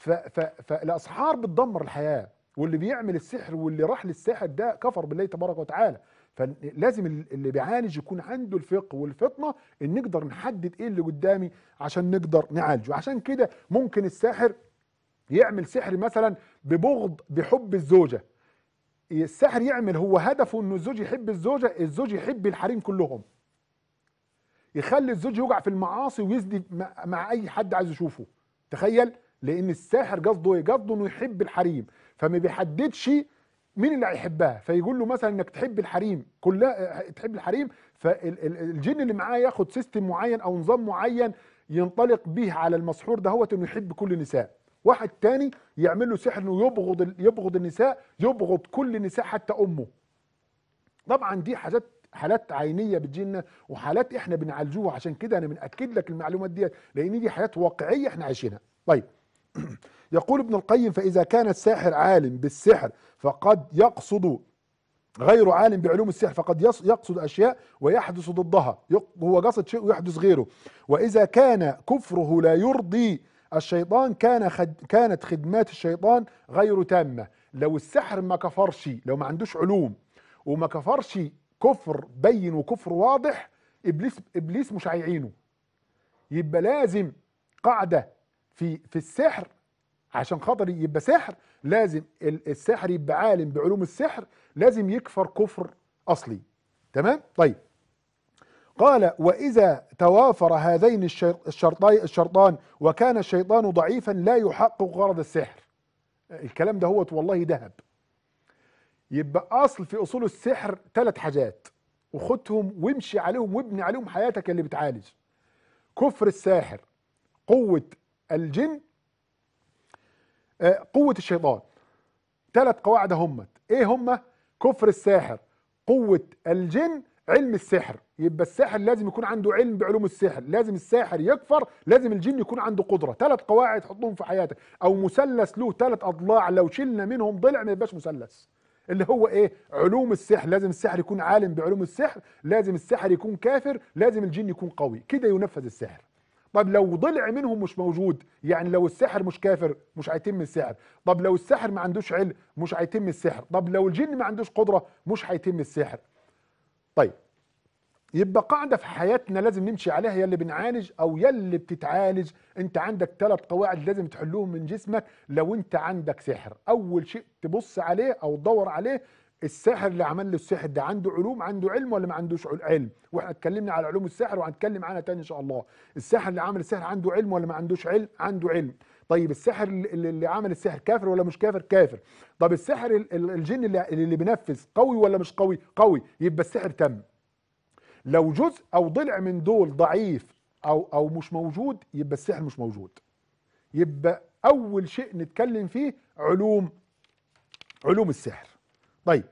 فالاسحار بتدمر الحياه واللي بيعمل السحر واللي راح للساحر ده كفر بالله تبارك وتعالى فلازم اللي بيعالج يكون عنده الفقه والفطنه ان نقدر نحدد ايه اللي قدامي عشان نقدر نعالجه عشان كده ممكن الساحر يعمل سحر مثلا ببغض بحب الزوجه الساحر يعمل هو هدفه انه الزوج يحب الزوجه الزوج يحب الحريم كلهم يخلي الزوج يوقع في المعاصي ويزدي مع اي حد عايز يشوفه تخيل لان الساحر قصده ايه قصده انه يحب الحريم فما بيحددش مين اللي هيحبها فيقول له مثلا انك تحب الحريم كلها تحب الحريم فالجن اللي معاه ياخد سيستم معين او نظام معين ينطلق به على المسحور ده هو انه يحب كل النساء واحد تاني يعمل له سحر انه يبغض يبغض النساء يبغض كل النساء حتى امه طبعا دي حاجات حالات عينيه بتجينا وحالات احنا بنعالجوها عشان كده انا بناكد لك المعلومات ديت لان دي حالات واقعيه احنا عايشينها طيب (clears throat) يقول ابن القيم فإذا كان الساحر عالم بالسحر فقد يقصد غير عالم بعلوم السحر فقد يقصد أشياء ويحدث ضدها هو قصد شيء ويحدث غيره وإذا كان كفره لا يرضي الشيطان كان خد كانت خدمات الشيطان غير تامة لو السحر ما كفرش لو ما عندوش علوم وما كفرش كفر بين وكفر واضح ابليس ابليس مش هيعينه يبقى لازم قاعده في في السحر عشان خاطر يبقى سحر لازم الساحر يبقى عالم بعلوم السحر لازم يكفر كفر اصلي تمام طيب قال واذا توافر هذين الشرطي الشرطان وكان الشيطان ضعيفا لا يحقق غرض السحر الكلام ده هو والله ذهب يبقى اصل في اصول السحر ثلاث حاجات وخدهم وامشي عليهم وابني عليهم حياتك اللي بتعالج كفر الساحر قوة الجن آه، قوة الشيطان ثلاث قواعد همت ايه هما كفر الساحر قوة الجن علم السحر يبقى الساحر لازم يكون عنده علم بعلوم السحر لازم الساحر يكفر لازم الجن يكون عنده قدرة ثلاث قواعد حطهم في حياتك او مثلث له ثلاث اضلاع لو شلنا منهم ضلع ما يبقاش مثلث اللي هو ايه علوم السحر لازم الساحر يكون عالم بعلوم السحر لازم الساحر يكون كافر لازم الجن يكون قوي كده ينفذ السحر طب لو ضلع منهم مش موجود يعني لو الساحر مش كافر مش هيتم السحر طب لو الساحر ما عندوش علم مش هيتم السحر طب لو الجن ما عندوش قدرة مش هيتم السحر طيب يبقى قاعدة في حياتنا لازم نمشي عليها يا اللي بنعالج او يا اللي بتتعالج انت عندك ثلاث قواعد لازم تحلوهم من جسمك لو انت عندك سحر اول شيء تبص عليه او تدور عليه الساحر اللي عمل له السحر ده عنده علوم عنده علم ولا ما عندوش علم واحنا اتكلمنا على علوم السحر وهنتكلم عنها تاني ان شاء الله الساحر اللي عمل السحر عنده علم ولا ما عندوش علم عنده علم طيب السحر اللي عمل السحر كافر ولا مش كافر كافر طب السحر الجن اللي, اللي بينفذ قوي ولا مش قوي قوي يبقى السحر تم لو جزء او ضلع من دول ضعيف او او مش موجود يبقى السحر مش موجود يبقى اول شيء نتكلم فيه علوم علوم السحر طيب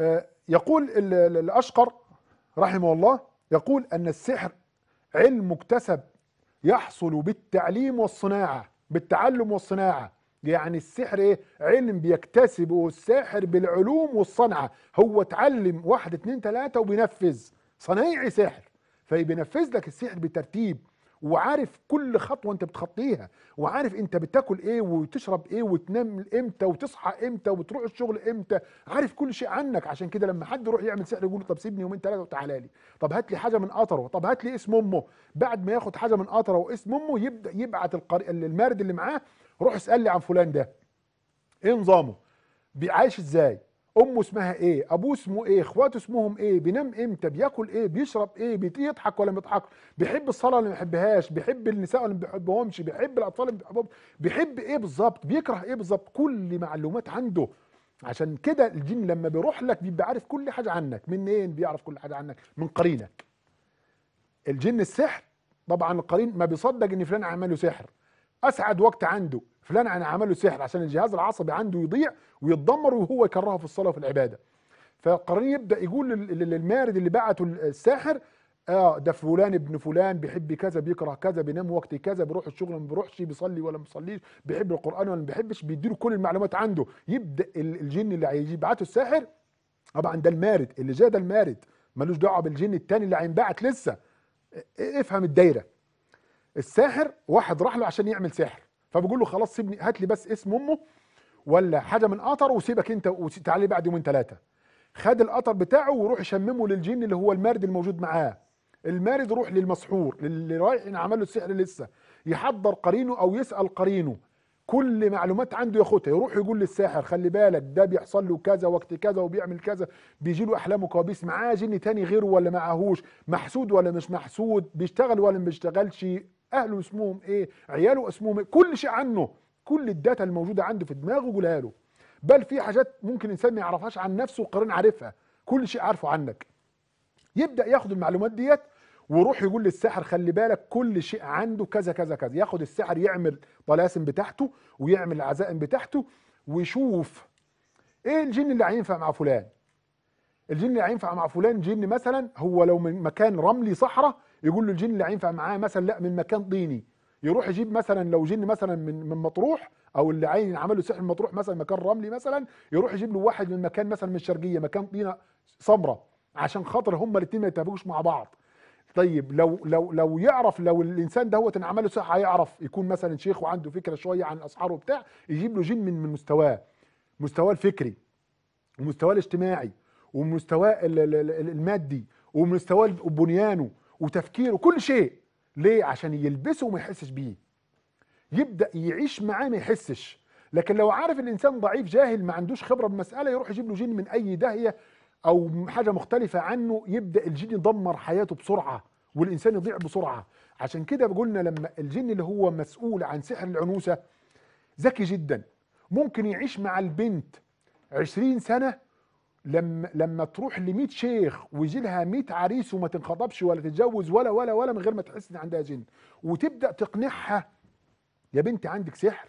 آه، يقول الأشقر رحمه الله يقول أن السحر علم مكتسب يحصل بالتعليم والصناعة بالتعلم والصناعة يعني السحر ايه علم بيكتسبه الساحر بالعلوم والصنعة هو اتعلم واحد اتنين تلاتة وبينفذ صنايعي سحر فبينفذ لك السحر بترتيب وعارف كل خطوه انت بتخطيها وعارف انت بتاكل ايه وتشرب ايه وتنام امتى وتصحى امتى وتروح الشغل امتى عارف كل شيء عنك عشان كده لما حد يروح يعمل سحر يقول له طب سيبني يومين ثلاثه وتعالى لي طب هات لي حاجه من قطره طب هات لي اسم امه بعد ما ياخد حاجه من قطره واسم امه يبدا يبعت القر... المارد اللي معاه روح اسال لي عن فلان ده ايه نظامه عايش ازاي امه اسمها ايه ابوه اسمه ايه اخواته اسمهم ايه بينام امتى بياكل ايه بيشرب ايه بيضحك ولا ما بيضحكش بيحب الصلاه ولا ما بيحبهاش بيحب النساء ولا ما بيحبهمش بيحب الاطفال ولا ما بيحبهمش بيحب ايه بالظبط بيكره ايه بالظبط كل معلومات عنده عشان كده الجن لما بيروح لك بيبقى عارف كل حاجه عنك منين بيعرف كل حاجه عنك من قرينك الجن السحر طبعا القرين ما بيصدق ان فلان عمله سحر اسعد وقت عنده فلان انا عمله سحر عشان الجهاز العصبي عنده يضيع ويتدمر وهو يكرهه في الصلاه وفي العباده فقرر يبدا يقول للمارد اللي بعته الساحر اه ده فلان ابن فلان بيحب كذا بيكره كذا بينام وقت كذا بيروح الشغل ما بيروحش بيصلي ولا ما بيصليش بيحب القران ولا ما بيحبش بيديله كل المعلومات عنده يبدا الجن اللي هيبعته الساحر طبعا ده المارد اللي جاي ده المارد ملوش دعوه بالجن التاني اللي هينبعت لسه افهم الدايره الساحر واحد راح له عشان يعمل سحر فبقول له خلاص سيبني هات لي بس اسم امه ولا حاجه من قطر وسيبك انت وتعالى بعد يومين ثلاثه خد القطر بتاعه وروح شممه للجن اللي هو المارد الموجود معاه المارد روح للمسحور اللي رايح عمل له السحر لسه يحضر قرينه او يسال قرينه كل معلومات عنده ياخدها يروح يقول للساحر خلي بالك ده بيحصل له كذا وقت كذا وبيعمل كذا بيجي له احلام وكوابيس معاه جن تاني غيره ولا معاهوش محسود ولا مش محسود بيشتغل ولا ما بيشتغلش اهله اسمهم ايه عياله اسمهم ايه كل شيء عنه كل الداتا الموجوده عنده في دماغه قولها له بل في حاجات ممكن الانسان ما يعرفهاش عن نفسه وقارن عارفها كل شيء عارفه عنك يبدا ياخد المعلومات ديت ويروح يقول للساحر خلي بالك كل شيء عنده كذا كذا كذا ياخد الساحر يعمل طلاسم بتاعته ويعمل العزائم بتاعته ويشوف ايه الجن اللي هينفع مع فلان الجن اللي هينفع مع فلان جن مثلا هو لو من مكان رملي صحراء يقول له الجن اللي هينفع معاه مثلا لا من مكان طيني يروح يجيب مثلا لو جن مثلا من من مطروح او اللي عين عمل له سحر مطروح مثلا مكان رملي مثلا يروح يجيب له واحد من مكان مثلا من الشرقيه مكان طينه سمراء عشان خاطر هما الاثنين ما يتفقوش مع بعض طيب لو لو لو يعرف لو الانسان دوت ان له سحر هيعرف يكون مثلا شيخ وعنده فكره شويه عن اسعاره وبتاع يجيب له جن من من مستواه مستواه الفكري ومستواه الاجتماعي ومستواه المادي ومستواه بنيانه وتفكيره كل شيء ليه عشان يلبسه وما يحسش بيه يبدا يعيش معاه ما يحسش لكن لو عارف الانسان ضعيف جاهل ما عندوش خبره بمساله يروح يجيب له جن من اي داهيه او حاجه مختلفه عنه يبدا الجن يدمر حياته بسرعه والانسان يضيع بسرعه عشان كده قلنا لما الجن اللي هو مسؤول عن سحر العنوسه ذكي جدا ممكن يعيش مع البنت 20 سنه لما لما تروح ل 100 شيخ ويجي لها 100 عريس وما تنخطبش ولا تتجوز ولا ولا ولا من غير ما تحس ان عندها جن وتبدا تقنعها يا بنت عندك سحر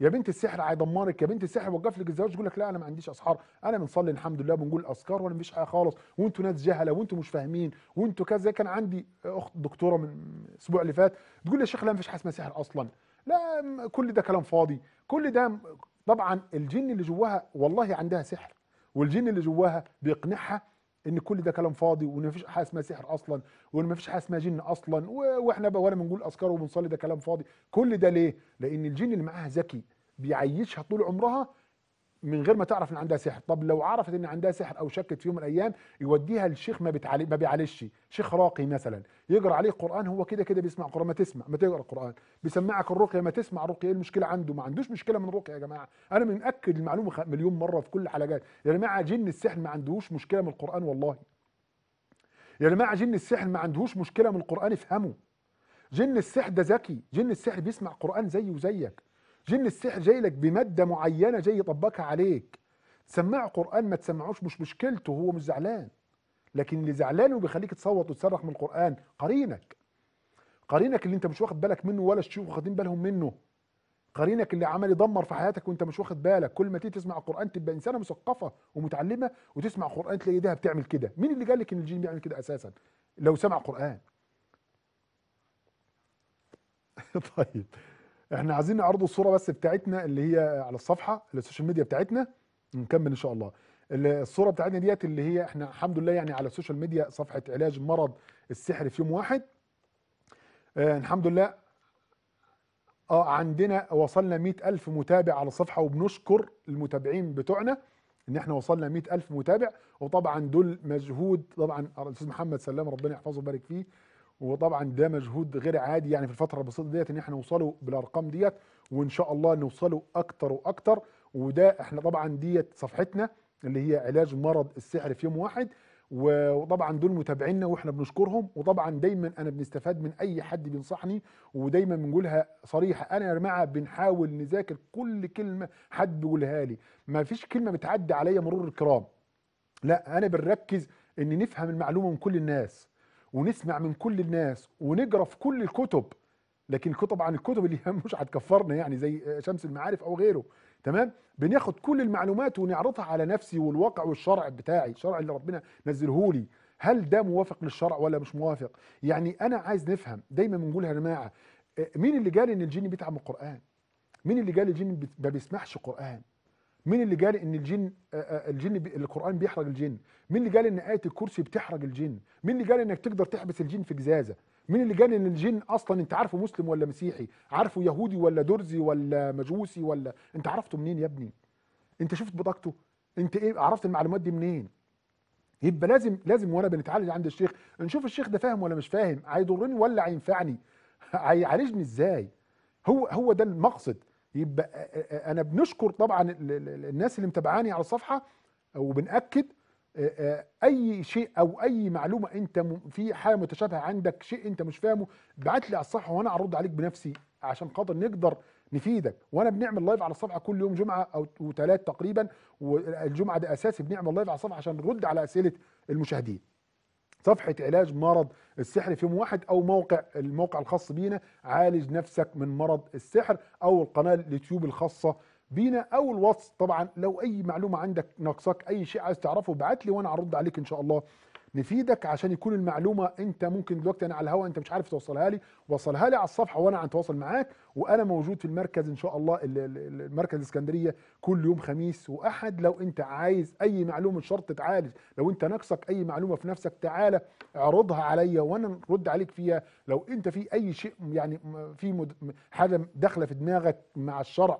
يا بنت السحر هيدمرك يا بنت السحر وقف لك الزواج تقول لك لا انا ما عنديش اسحار انا بنصلي الحمد لله وبنقول اذكار وانا مفيش حاجه خالص وانتوا ناس جهله وانتوا مش فاهمين وانتوا كذا كان عندي اخت دكتوره من الاسبوع اللي فات تقول لي يا شيخ لا مفيش حاجه اسمها سحر اصلا لا كل ده كلام فاضي كل ده طبعا الجن اللي جواها والله عندها سحر والجن اللي جواها بيقنعها ان كل ده كلام فاضي وان مفيش حاجه اسمها سحر اصلا وان مفيش حاجه اسمها جن اصلا واحنا ولا بنقول اذكار وبنصلي ده كلام فاضي كل ده ليه لان الجن اللي معاها ذكي بيعيشها طول عمرها من غير ما تعرف ان عندها سحر طب لو عرفت ان عندها سحر او شكت في يوم من الايام يوديها لشيخ ما بتعلي ما بيعالجش شيخ راقي مثلا يقرا عليه قران هو كده كده بيسمع قران ما تسمع ما تقرا قران بيسمعك الرقيه ما تسمع الرقيه إيه المشكله عنده ما عندوش مشكله من الرقيه يا جماعه انا مأكد المعلومه مليون مره في كل حلقات يا جماعه جن السحر ما عندهوش مشكله من القران والله يا جماعه جن السحر ما عندهوش مشكله من القران افهموا جن السحر ده ذكي جن السحر بيسمع قران زيه وزيك جن السحر جاي لك بماده معينه جاي يطبقها عليك تسمعه قران ما تسمعوش مش مشكلته هو مش زعلان لكن اللي زعلان وبيخليك تصوت وتصرخ من القران قرينك قرينك اللي انت مش واخد بالك منه ولا الشيوخ واخدين بالهم منه قرينك اللي عمل يدمر في حياتك وانت مش واخد بالك كل ما تيجي تسمع القران تبقى انسانه مثقفه ومتعلمه وتسمع قران تلاقي ايديها بتعمل كده مين اللي قال لك ان الجن بيعمل كده اساسا لو سمع قران (laughs) طيب احنا عايزين نعرضوا الصوره بس بتاعتنا اللي هي على الصفحه السوشيال ميديا بتاعتنا نكمل ان شاء الله الصوره بتاعتنا ديت اللي هي احنا الحمد لله يعني على السوشيال ميديا صفحه علاج مرض السحر في يوم واحد آه الحمد لله اه عندنا وصلنا مئة ألف متابع على الصفحة وبنشكر المتابعين بتوعنا ان احنا وصلنا مئة ألف متابع وطبعا دول مجهود طبعا الاستاذ محمد سلام ربنا يحفظه ويبارك فيه وطبعا ده مجهود غير عادي يعني في الفتره البسيطه ديت ان احنا نوصله بالارقام ديت وان شاء الله نوصله اكتر واكتر وده احنا طبعا ديت صفحتنا اللي هي علاج مرض السحر في يوم واحد وطبعا دول متابعينا واحنا بنشكرهم وطبعا دايما انا بنستفاد من اي حد بينصحني ودايما بنقولها صريحه انا يا جماعه بنحاول نذاكر كل كلمه حد بيقولها لي ما فيش كلمه بتعدي عليا مرور الكرام لا انا بنركز ان نفهم المعلومه من كل الناس ونسمع من كل الناس ونقرا في كل الكتب لكن طبعا الكتب اللي (laughs) مش هتكفرنا يعني زي شمس المعارف او غيره تمام بناخد كل المعلومات ونعرضها على نفسي والواقع والشرع بتاعي الشرع اللي ربنا نزله لي هل ده موافق للشرع ولا مش موافق يعني انا عايز نفهم دايما بنقولها يا جماعه آه، مين اللي قال ان الجن بيتعب القران مين اللي قال الجن ما بيسمعش قران مين اللي قال ان الجن الجن بي القران بيحرج الجن مين اللي قال ان ايه الكرسي بتحرج الجن مين اللي قال انك تقدر تحبس الجن في قزازه؟ مين اللي قال ان الجن اصلا انت عارفه مسلم ولا مسيحي عارفه يهودي ولا درزي ولا مجوسي ولا انت عرفته منين يا ابني انت شفت بطاقته انت ايه عرفت المعلومات دي منين يبقى لازم لازم وانا بنتعالج عند الشيخ نشوف الشيخ ده فاهم ولا مش فاهم هيضرني ولا هينفعني (laughs) هيعالجني ازاي هو هو ده المقصد يبقى انا بنشكر طبعا الناس اللي متابعاني على الصفحه وبناكد اي شيء او اي معلومه انت في حاجه متشابهه عندك شيء انت مش فاهمه ابعت لي على الصفحه وانا هرد عليك بنفسي عشان خاطر نقدر نفيدك وانا بنعمل لايف على الصفحه كل يوم جمعه او وثلاث تقريبا والجمعه ده اساسي بنعمل لايف على الصفحه عشان نرد على اسئله المشاهدين صفحة علاج مرض السحر في يوم واحد أو موقع الموقع الخاص بينا عالج نفسك من مرض السحر أو القناة اليوتيوب الخاصة بينا أو الواتس طبعا لو أي معلومة عندك ناقصاك أي شيء عايز تعرفه ابعت لي وأنا هرد عليك إن شاء الله نفيدك عشان يكون المعلومه انت ممكن دلوقتي انا على الهواء انت مش عارف توصلها لي وصلها لي على الصفحه وانا اتواصل معاك وانا موجود في المركز ان شاء الله المركز الاسكندريه كل يوم خميس واحد لو انت عايز اي معلومه شرط تعالج لو انت ناقصك اي معلومه في نفسك تعالى اعرضها عليا وانا نرد عليك فيها لو انت في اي شيء يعني في حاجه داخله في دماغك مع الشرع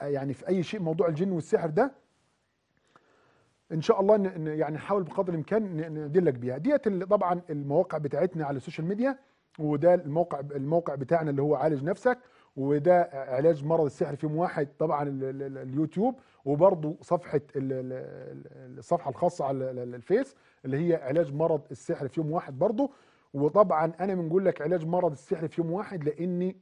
يعني في اي شيء موضوع الجن والسحر ده ان شاء الله يعني نحاول بقدر الامكان ندلك بيها ديت طبعا المواقع بتاعتنا على السوشيال ميديا وده الموقع الموقع بتاعنا اللي هو عالج نفسك وده علاج مرض السحر في يوم واحد طبعا اليوتيوب وبرضه صفحه الصفحه الخاصه على الفيس اللي هي علاج مرض السحر في يوم واحد برضه وطبعا انا بنقول لك علاج مرض السحر في يوم واحد لاني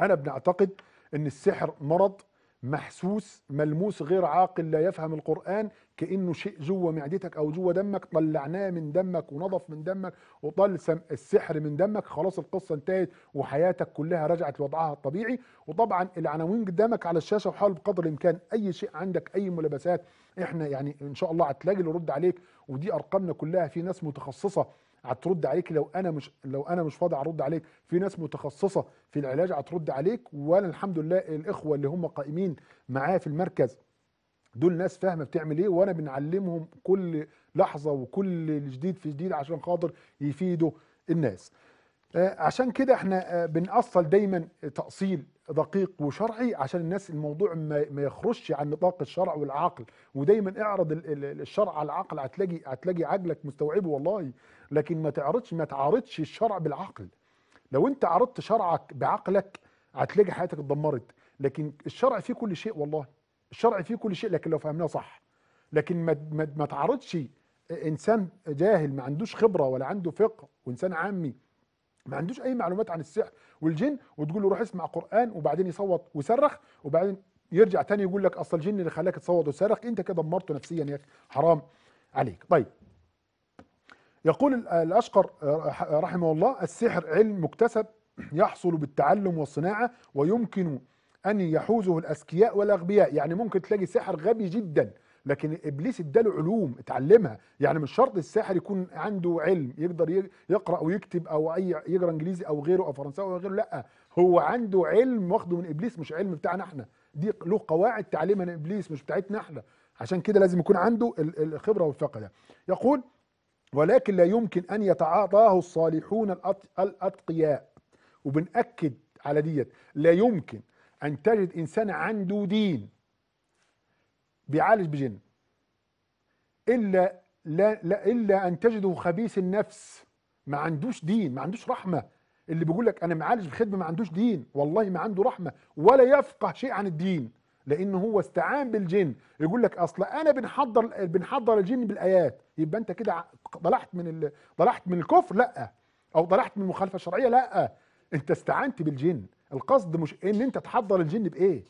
انا بنعتقد ان السحر مرض محسوس ملموس غير عاقل لا يفهم القرآن كأنه شيء جوه معدتك أو جوه دمك طلعناه من دمك ونظف من دمك وطل السحر من دمك خلاص القصة انتهت وحياتك كلها رجعت لوضعها الطبيعي وطبعا العناوين قدامك على الشاشة وحاول بقدر الإمكان أي شيء عندك أي ملابسات احنا يعني ان شاء الله هتلاقي اللي يرد عليك ودي ارقامنا كلها في ناس متخصصه هترد عليك لو انا مش لو انا مش فاضي هرد عليك في ناس متخصصه في العلاج هترد عليك وانا الحمد لله الاخوه اللي هم قائمين معايا في المركز دول ناس فاهمه بتعمل ايه وانا بنعلمهم كل لحظه وكل جديد في جديد عشان خاطر يفيدوا الناس آه، عشان كده احنا آه، بنأصل دايما تأصيل دقيق وشرعي عشان الناس الموضوع ما يخرجش عن نطاق الشرع والعقل ودايما اعرض الشرع على العقل هتلاقي هتلاقي عقلك مستوعبه والله لكن ما تعرضش ما تعارضش الشرع بالعقل لو انت عرضت شرعك بعقلك هتلاقي حياتك اتدمرت لكن الشرع فيه كل شيء والله الشرع فيه كل شيء لكن لو فهمناه صح لكن ما ما تعرضش انسان جاهل ما عندوش خبره ولا عنده فقه وانسان عامي ما عندوش اي معلومات عن السحر والجن وتقول له روح اسمع قران وبعدين يصوت ويصرخ وبعدين يرجع تاني يقول لك اصل الجن اللي خلاك تصوت وتصرخ انت كده دمرته نفسيا يا حرام عليك طيب يقول الاشقر آه، رحمه الله السحر علم مكتسب يحصل بالتعلم والصناعه ويمكن ان يحوزه الاذكياء والاغبياء يعني ممكن تلاقي ساحر غبي جدا لكن ابليس اداله علوم اتعلمها يعني مش شرط الساحر يكون عنده علم يقدر يقرا ويكتب او اي يقرا انجليزي او غيره او فرنساوي او غيره لا هو عنده علم واخده من ابليس مش علم بتاعنا احنا دي له قواعد تعليمها ابليس مش بتاعتنا احنا عشان كده لازم يكون عنده الخبره والفقه ده يقول ولكن لا يمكن ان يتعاطاه الصالحون الاتقياء وبنأكد على ديت لا يمكن ان تجد انسان عنده دين بيعالج بجن الا لا, لا الا ان تجده خبيث النفس ما عندوش دين ما عندوش رحمه اللي بيقول لك انا معالج بخدمه ما عندوش دين والله ما عنده رحمه ولا يفقه شيء عن الدين لان هو استعان بالجن يقول لك اصل انا بنحضر بنحضر الجن بالايات يبقى انت كده طلعت من طلعت من الكفر لا او طلعت من المخالفه الشرعيه لا انت استعنت بالجن القصد مش ان انت تحضر الجن بايه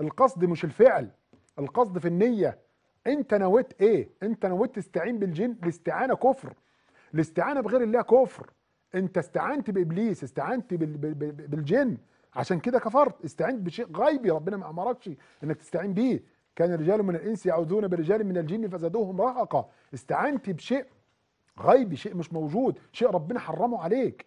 القصد مش الفعل القصد في النية انت نويت ايه انت نويت تستعين بالجن الاستعانة كفر الاستعانة بغير الله كفر انت استعنت بابليس استعنت بالجن عشان كده كفرت استعنت بشيء غيبي ربنا ما امركش انك تستعين بيه كان رجال من الانس يعوذون برجال من الجن فزادوهم رهقا استعنت بشيء غيبي شيء مش موجود شيء ربنا حرمه عليك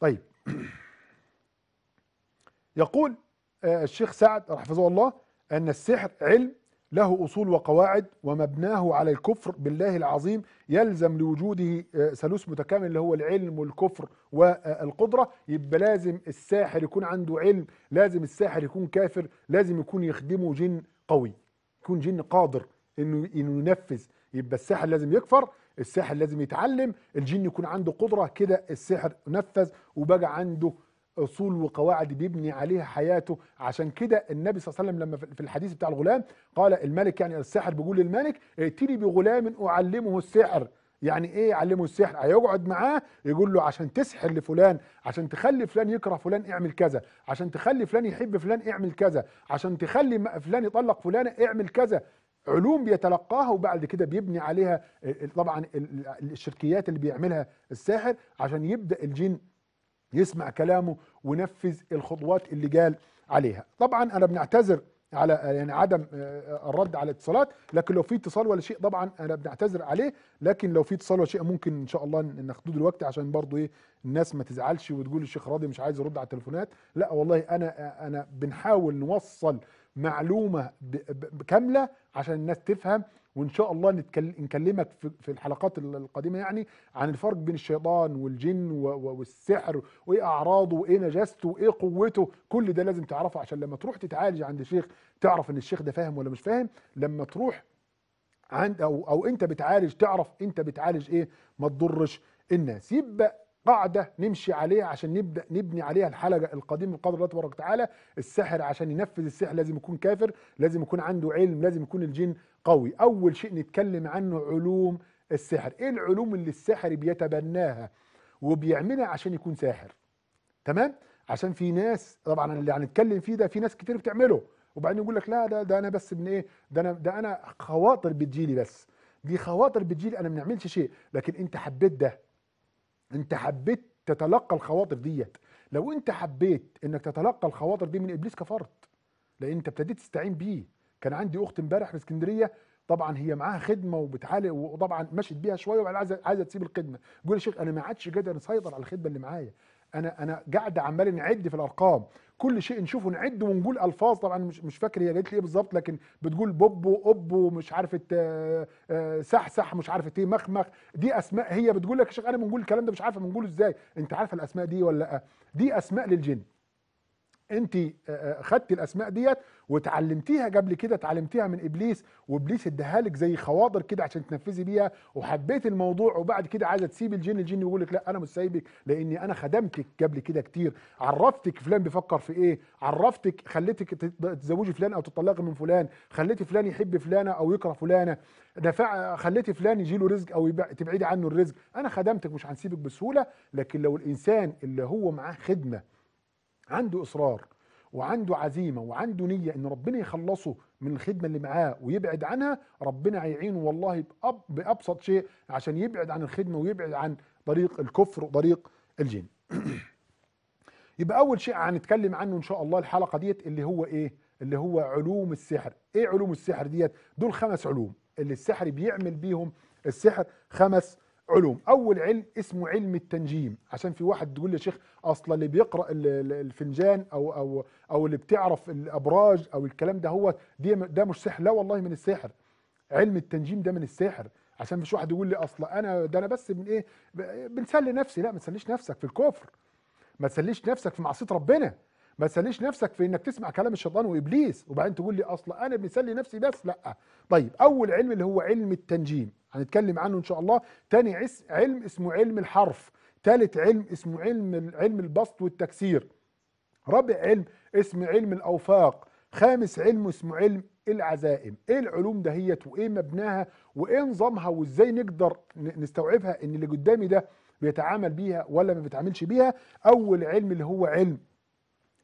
طيب (clears throat) يقول آه، الشيخ سعد حفظه الله أن السحر علم له أصول وقواعد ومبناه على الكفر بالله العظيم يلزم لوجوده آه، ثالوث متكامل اللي هو العلم والكفر والقدرة يبقى لازم الساحر يكون عنده علم لازم الساحر يكون كافر لازم يكون يخدمه جن قوي يكون جن قادر انه ينفذ يبقى الساحر لازم يكفر الساحر لازم يتعلم الجن يكون عنده قدرة كده السحر نفذ وبقى عنده اصول وقواعد بيبني عليها حياته عشان كده النبي صلى الله عليه وسلم لما في الحديث بتاع الغلام قال الملك يعني الساحر بيقول للملك ائتني بغلام اعلمه السحر يعني ايه يعلمه السحر هيقعد معاه يقول له عشان تسحر لفلان عشان تخلي فلان يكره فلان اعمل كذا عشان تخلي فلان يحب فلان اعمل كذا عشان تخلي فلان يطلق فلانه اعمل كذا علوم بيتلقاها وبعد كده بيبني عليها طبعا الشركيات اللي بيعملها الساحر عشان يبدا الجن يسمع كلامه ونفذ الخطوات اللي قال عليها طبعا انا بنعتذر على يعني عدم آه، آه، الرد على الاتصالات لكن لو في اتصال ولا شيء طبعا انا بنعتذر عليه لكن لو في اتصال ولا شيء ممكن ان شاء الله نحدود الوقت عشان برضو ايه الناس ما تزعلش وتقول الشيخ راضي مش عايز يرد على التليفونات لا والله انا آه، انا بنحاول نوصل معلومه كامله عشان الناس تفهم وان شاء الله نكلمك في الحلقات القادمه يعني عن الفرق بين الشيطان والجن والسحر وايه اعراضه وايه نجاسته وايه قوته كل ده لازم تعرفه عشان لما تروح تتعالج عند شيخ تعرف ان الشيخ ده فاهم ولا مش فاهم لما تروح عند او او انت بتعالج تعرف انت بتعالج ايه ما تضرش الناس يبقى قاعدة نمشي عليها عشان نبدأ نبني عليها الحلقة القديمة بقدر الله تبارك وتعالى السحر عشان ينفذ السحر لازم يكون كافر لازم يكون عنده علم لازم يكون الجن قوي أول شيء نتكلم عنه علوم السحر إيه العلوم اللي السحر بيتبناها وبيعملها عشان يكون ساحر تمام عشان في ناس طبعا اللي هنتكلم فيه ده في ناس كتير بتعمله وبعدين يقول لك لا ده ده انا بس ابن ايه ده انا ده انا خواطر بتجيلي بس دي خواطر بتجيلي انا ما بنعملش شيء لكن انت حبيت ده انت حبيت تتلقى الخواطر ديت لو انت حبيت انك تتلقى الخواطر دي من ابليس كفرت لان انت ابتديت تستعين بيه كان عندي اخت امبارح في اسكندريه طبعا هي معاها خدمه وبتعالج وطبعا مشيت بيها شويه وبعدين عايزه عايزه تسيب الخدمه بقول يا شيخ انا ما عادش قادر اسيطر على الخدمه اللي معايا انا انا قاعد عمال نعد في الارقام كل شيء نشوفه نعد ونقول الفاظ طبعا مش مش فاكر هي قالت لي ايه بالظبط لكن بتقول بوب واب ومش عارفه آه، آه، سحسح مش عارفه ايه مخمخ دي اسماء هي بتقول لك يا شيخ انا بنقول الكلام ده مش عارفه بنقوله ازاي انت عارفه الاسماء دي ولا لا دي اسماء للجن انت آه، آه، خدتي الاسماء ديت وتعلمتيها قبل كده اتعلمتيها من ابليس وابليس اداها لك زي خواطر كده عشان تنفذي بيها وحبيت الموضوع وبعد كده عايزه تسيب الجن الجن يقول لك لا انا مش سايبك لاني انا خدمتك قبل كده كتير عرفتك فلان بيفكر في ايه عرفتك خليتك تتزوجي فلان او تطلقي من فلان خليتي فلان يحب فلانه او يكره فلانه دفع خليتي فلان يجي له رزق او تبعدي عنه الرزق انا خدمتك مش هنسيبك بسهوله لكن لو الانسان اللي هو معاه خدمه عنده اصرار وعنده عزيمه وعنده نيه ان ربنا يخلصه من الخدمه اللي معاه ويبعد عنها ربنا هيعينه والله بابسط شيء عشان يبعد عن الخدمه ويبعد عن طريق الكفر وطريق الجن (clears throat) يبقى اول شيء هنتكلم عنه ان شاء الله الحلقه ديت اللي هو ايه اللي هو علوم السحر ايه علوم السحر ديت دول خمس علوم اللي السحر بيعمل بيهم السحر خمس علوم اول علم اسمه علم التنجيم عشان في واحد تقول لي شيخ اصلا اللي بيقرا الفنجان او او او اللي بتعرف الابراج او الكلام ده هو دي ده مش سحر لا والله من السحر علم التنجيم ده من السحر عشان مش واحد يقول لي اصلا انا ده انا بس من ايه بنسلي نفسي لا ما تسليش نفسك في الكفر ما تسليش نفسك في معصيه ربنا ما تسليش نفسك في انك تسمع كلام الشيطان وابليس وبعدين تقول لي اصلا انا بنسلي نفسي بس لا طيب اول علم اللي هو علم التنجيم هنتكلم عنه ان شاء الله تاني علم اسمه علم الحرف ثالث علم اسمه علم علم البسط والتكسير رابع علم اسمه علم الاوفاق خامس علم اسمه علم العزائم ايه العلوم دهيت وايه مبناها وايه نظامها وازاي نقدر نستوعبها ان اللي قدامي ده بيتعامل بيها ولا ما بيتعاملش بيها اول علم اللي هو علم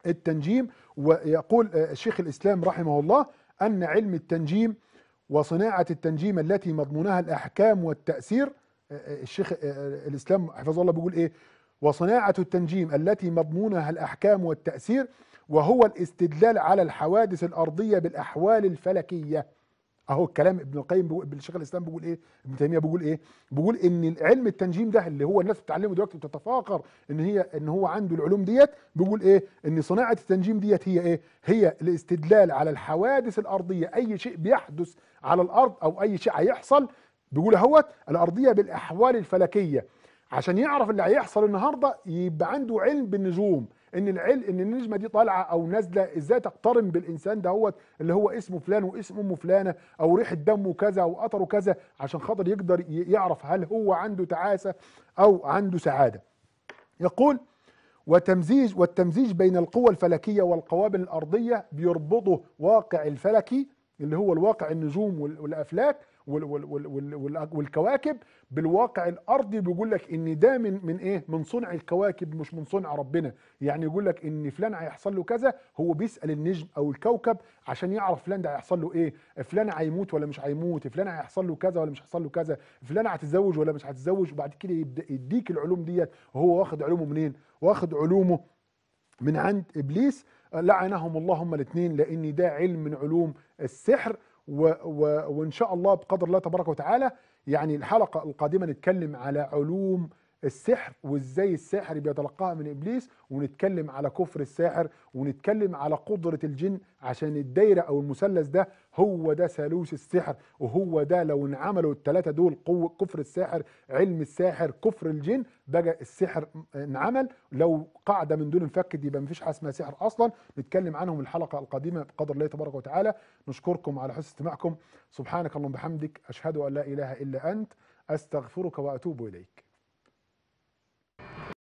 التنجيم ويقول آه، شيخ الإسلام رحمه الله أن علم التنجيم وصناعة التنجيم التي مضمونها الأحكام والتأثير آه، آه، الشيخ الإسلام حفظه الله بيقول إيه وصناعة التنجيم التي مضمونها الأحكام والتأثير وهو الاستدلال على الحوادث الأرضية بالأحوال الفلكية اهو الكلام ابن القيم بالشيخ الاسلام بيقول ايه ابن تيميه بيقول ايه بيقول ان علم التنجيم ده اللي هو الناس بتتعلمه دلوقتي بتتفاخر ان هي ان هو عنده العلوم ديت بيقول ايه ان صناعه التنجيم ديت هي ايه هي الاستدلال على الحوادث الارضيه اي شيء بيحدث على الارض او اي شيء هيحصل بيقول اهوت الارضيه بالاحوال الفلكيه عشان يعرف اللي هيحصل النهارده يبقى عنده علم بالنجوم ان العل ان النجمه دي طالعه او نازله ازاي تقترن بالانسان دهوت اللي هو اسمه فلان واسم امه فلانه او ريحه دمه كذا او قطره كذا عشان خاطر يقدر يعرف هل هو عنده تعاسه او عنده سعاده يقول وتمزيج والتمزيج بين القوى الفلكيه والقوابل الارضيه بيربطه واقع الفلكي اللي هو الواقع النجوم والافلاك والكواكب بالواقع الارضي بيقول لك ان ده من من ايه من صنع الكواكب مش من صنع ربنا يعني يقول لك ان فلان هيحصل له كذا هو بيسال النجم او الكوكب عشان يعرف فلان ده هيحصل له ايه فلان هيموت ولا مش هيموت فلان هيحصل له كذا ولا مش هيحصل له كذا فلان هتتزوج ولا مش هتتزوج وبعد كده يبدا يديك العلوم ديت وهو واخد علومه منين واخد علومه من عند ابليس لعنهم اللهم الاثنين لان ده علم من علوم السحر و و وان شاء الله بقدر الله تبارك وتعالى يعني الحلقه القادمه نتكلم على علوم السحر وازاي الساحر بيتلقاها من ابليس ونتكلم على كفر الساحر ونتكلم على قدره الجن عشان الدايره او المثلث ده هو ده ثالوث السحر وهو ده لو انعملوا الثلاثه دول قوه كفر الساحر علم الساحر كفر الجن بقى السحر انعمل لو قاعده من دول انفكت يبقى مفيش حاجه اسمها سحر اصلا نتكلم عنهم الحلقه القادمه بقدر الله تبارك وتعالى نشكركم على حسن استماعكم سبحانك اللهم وبحمدك اشهد ان لا اله الا انت استغفرك واتوب اليك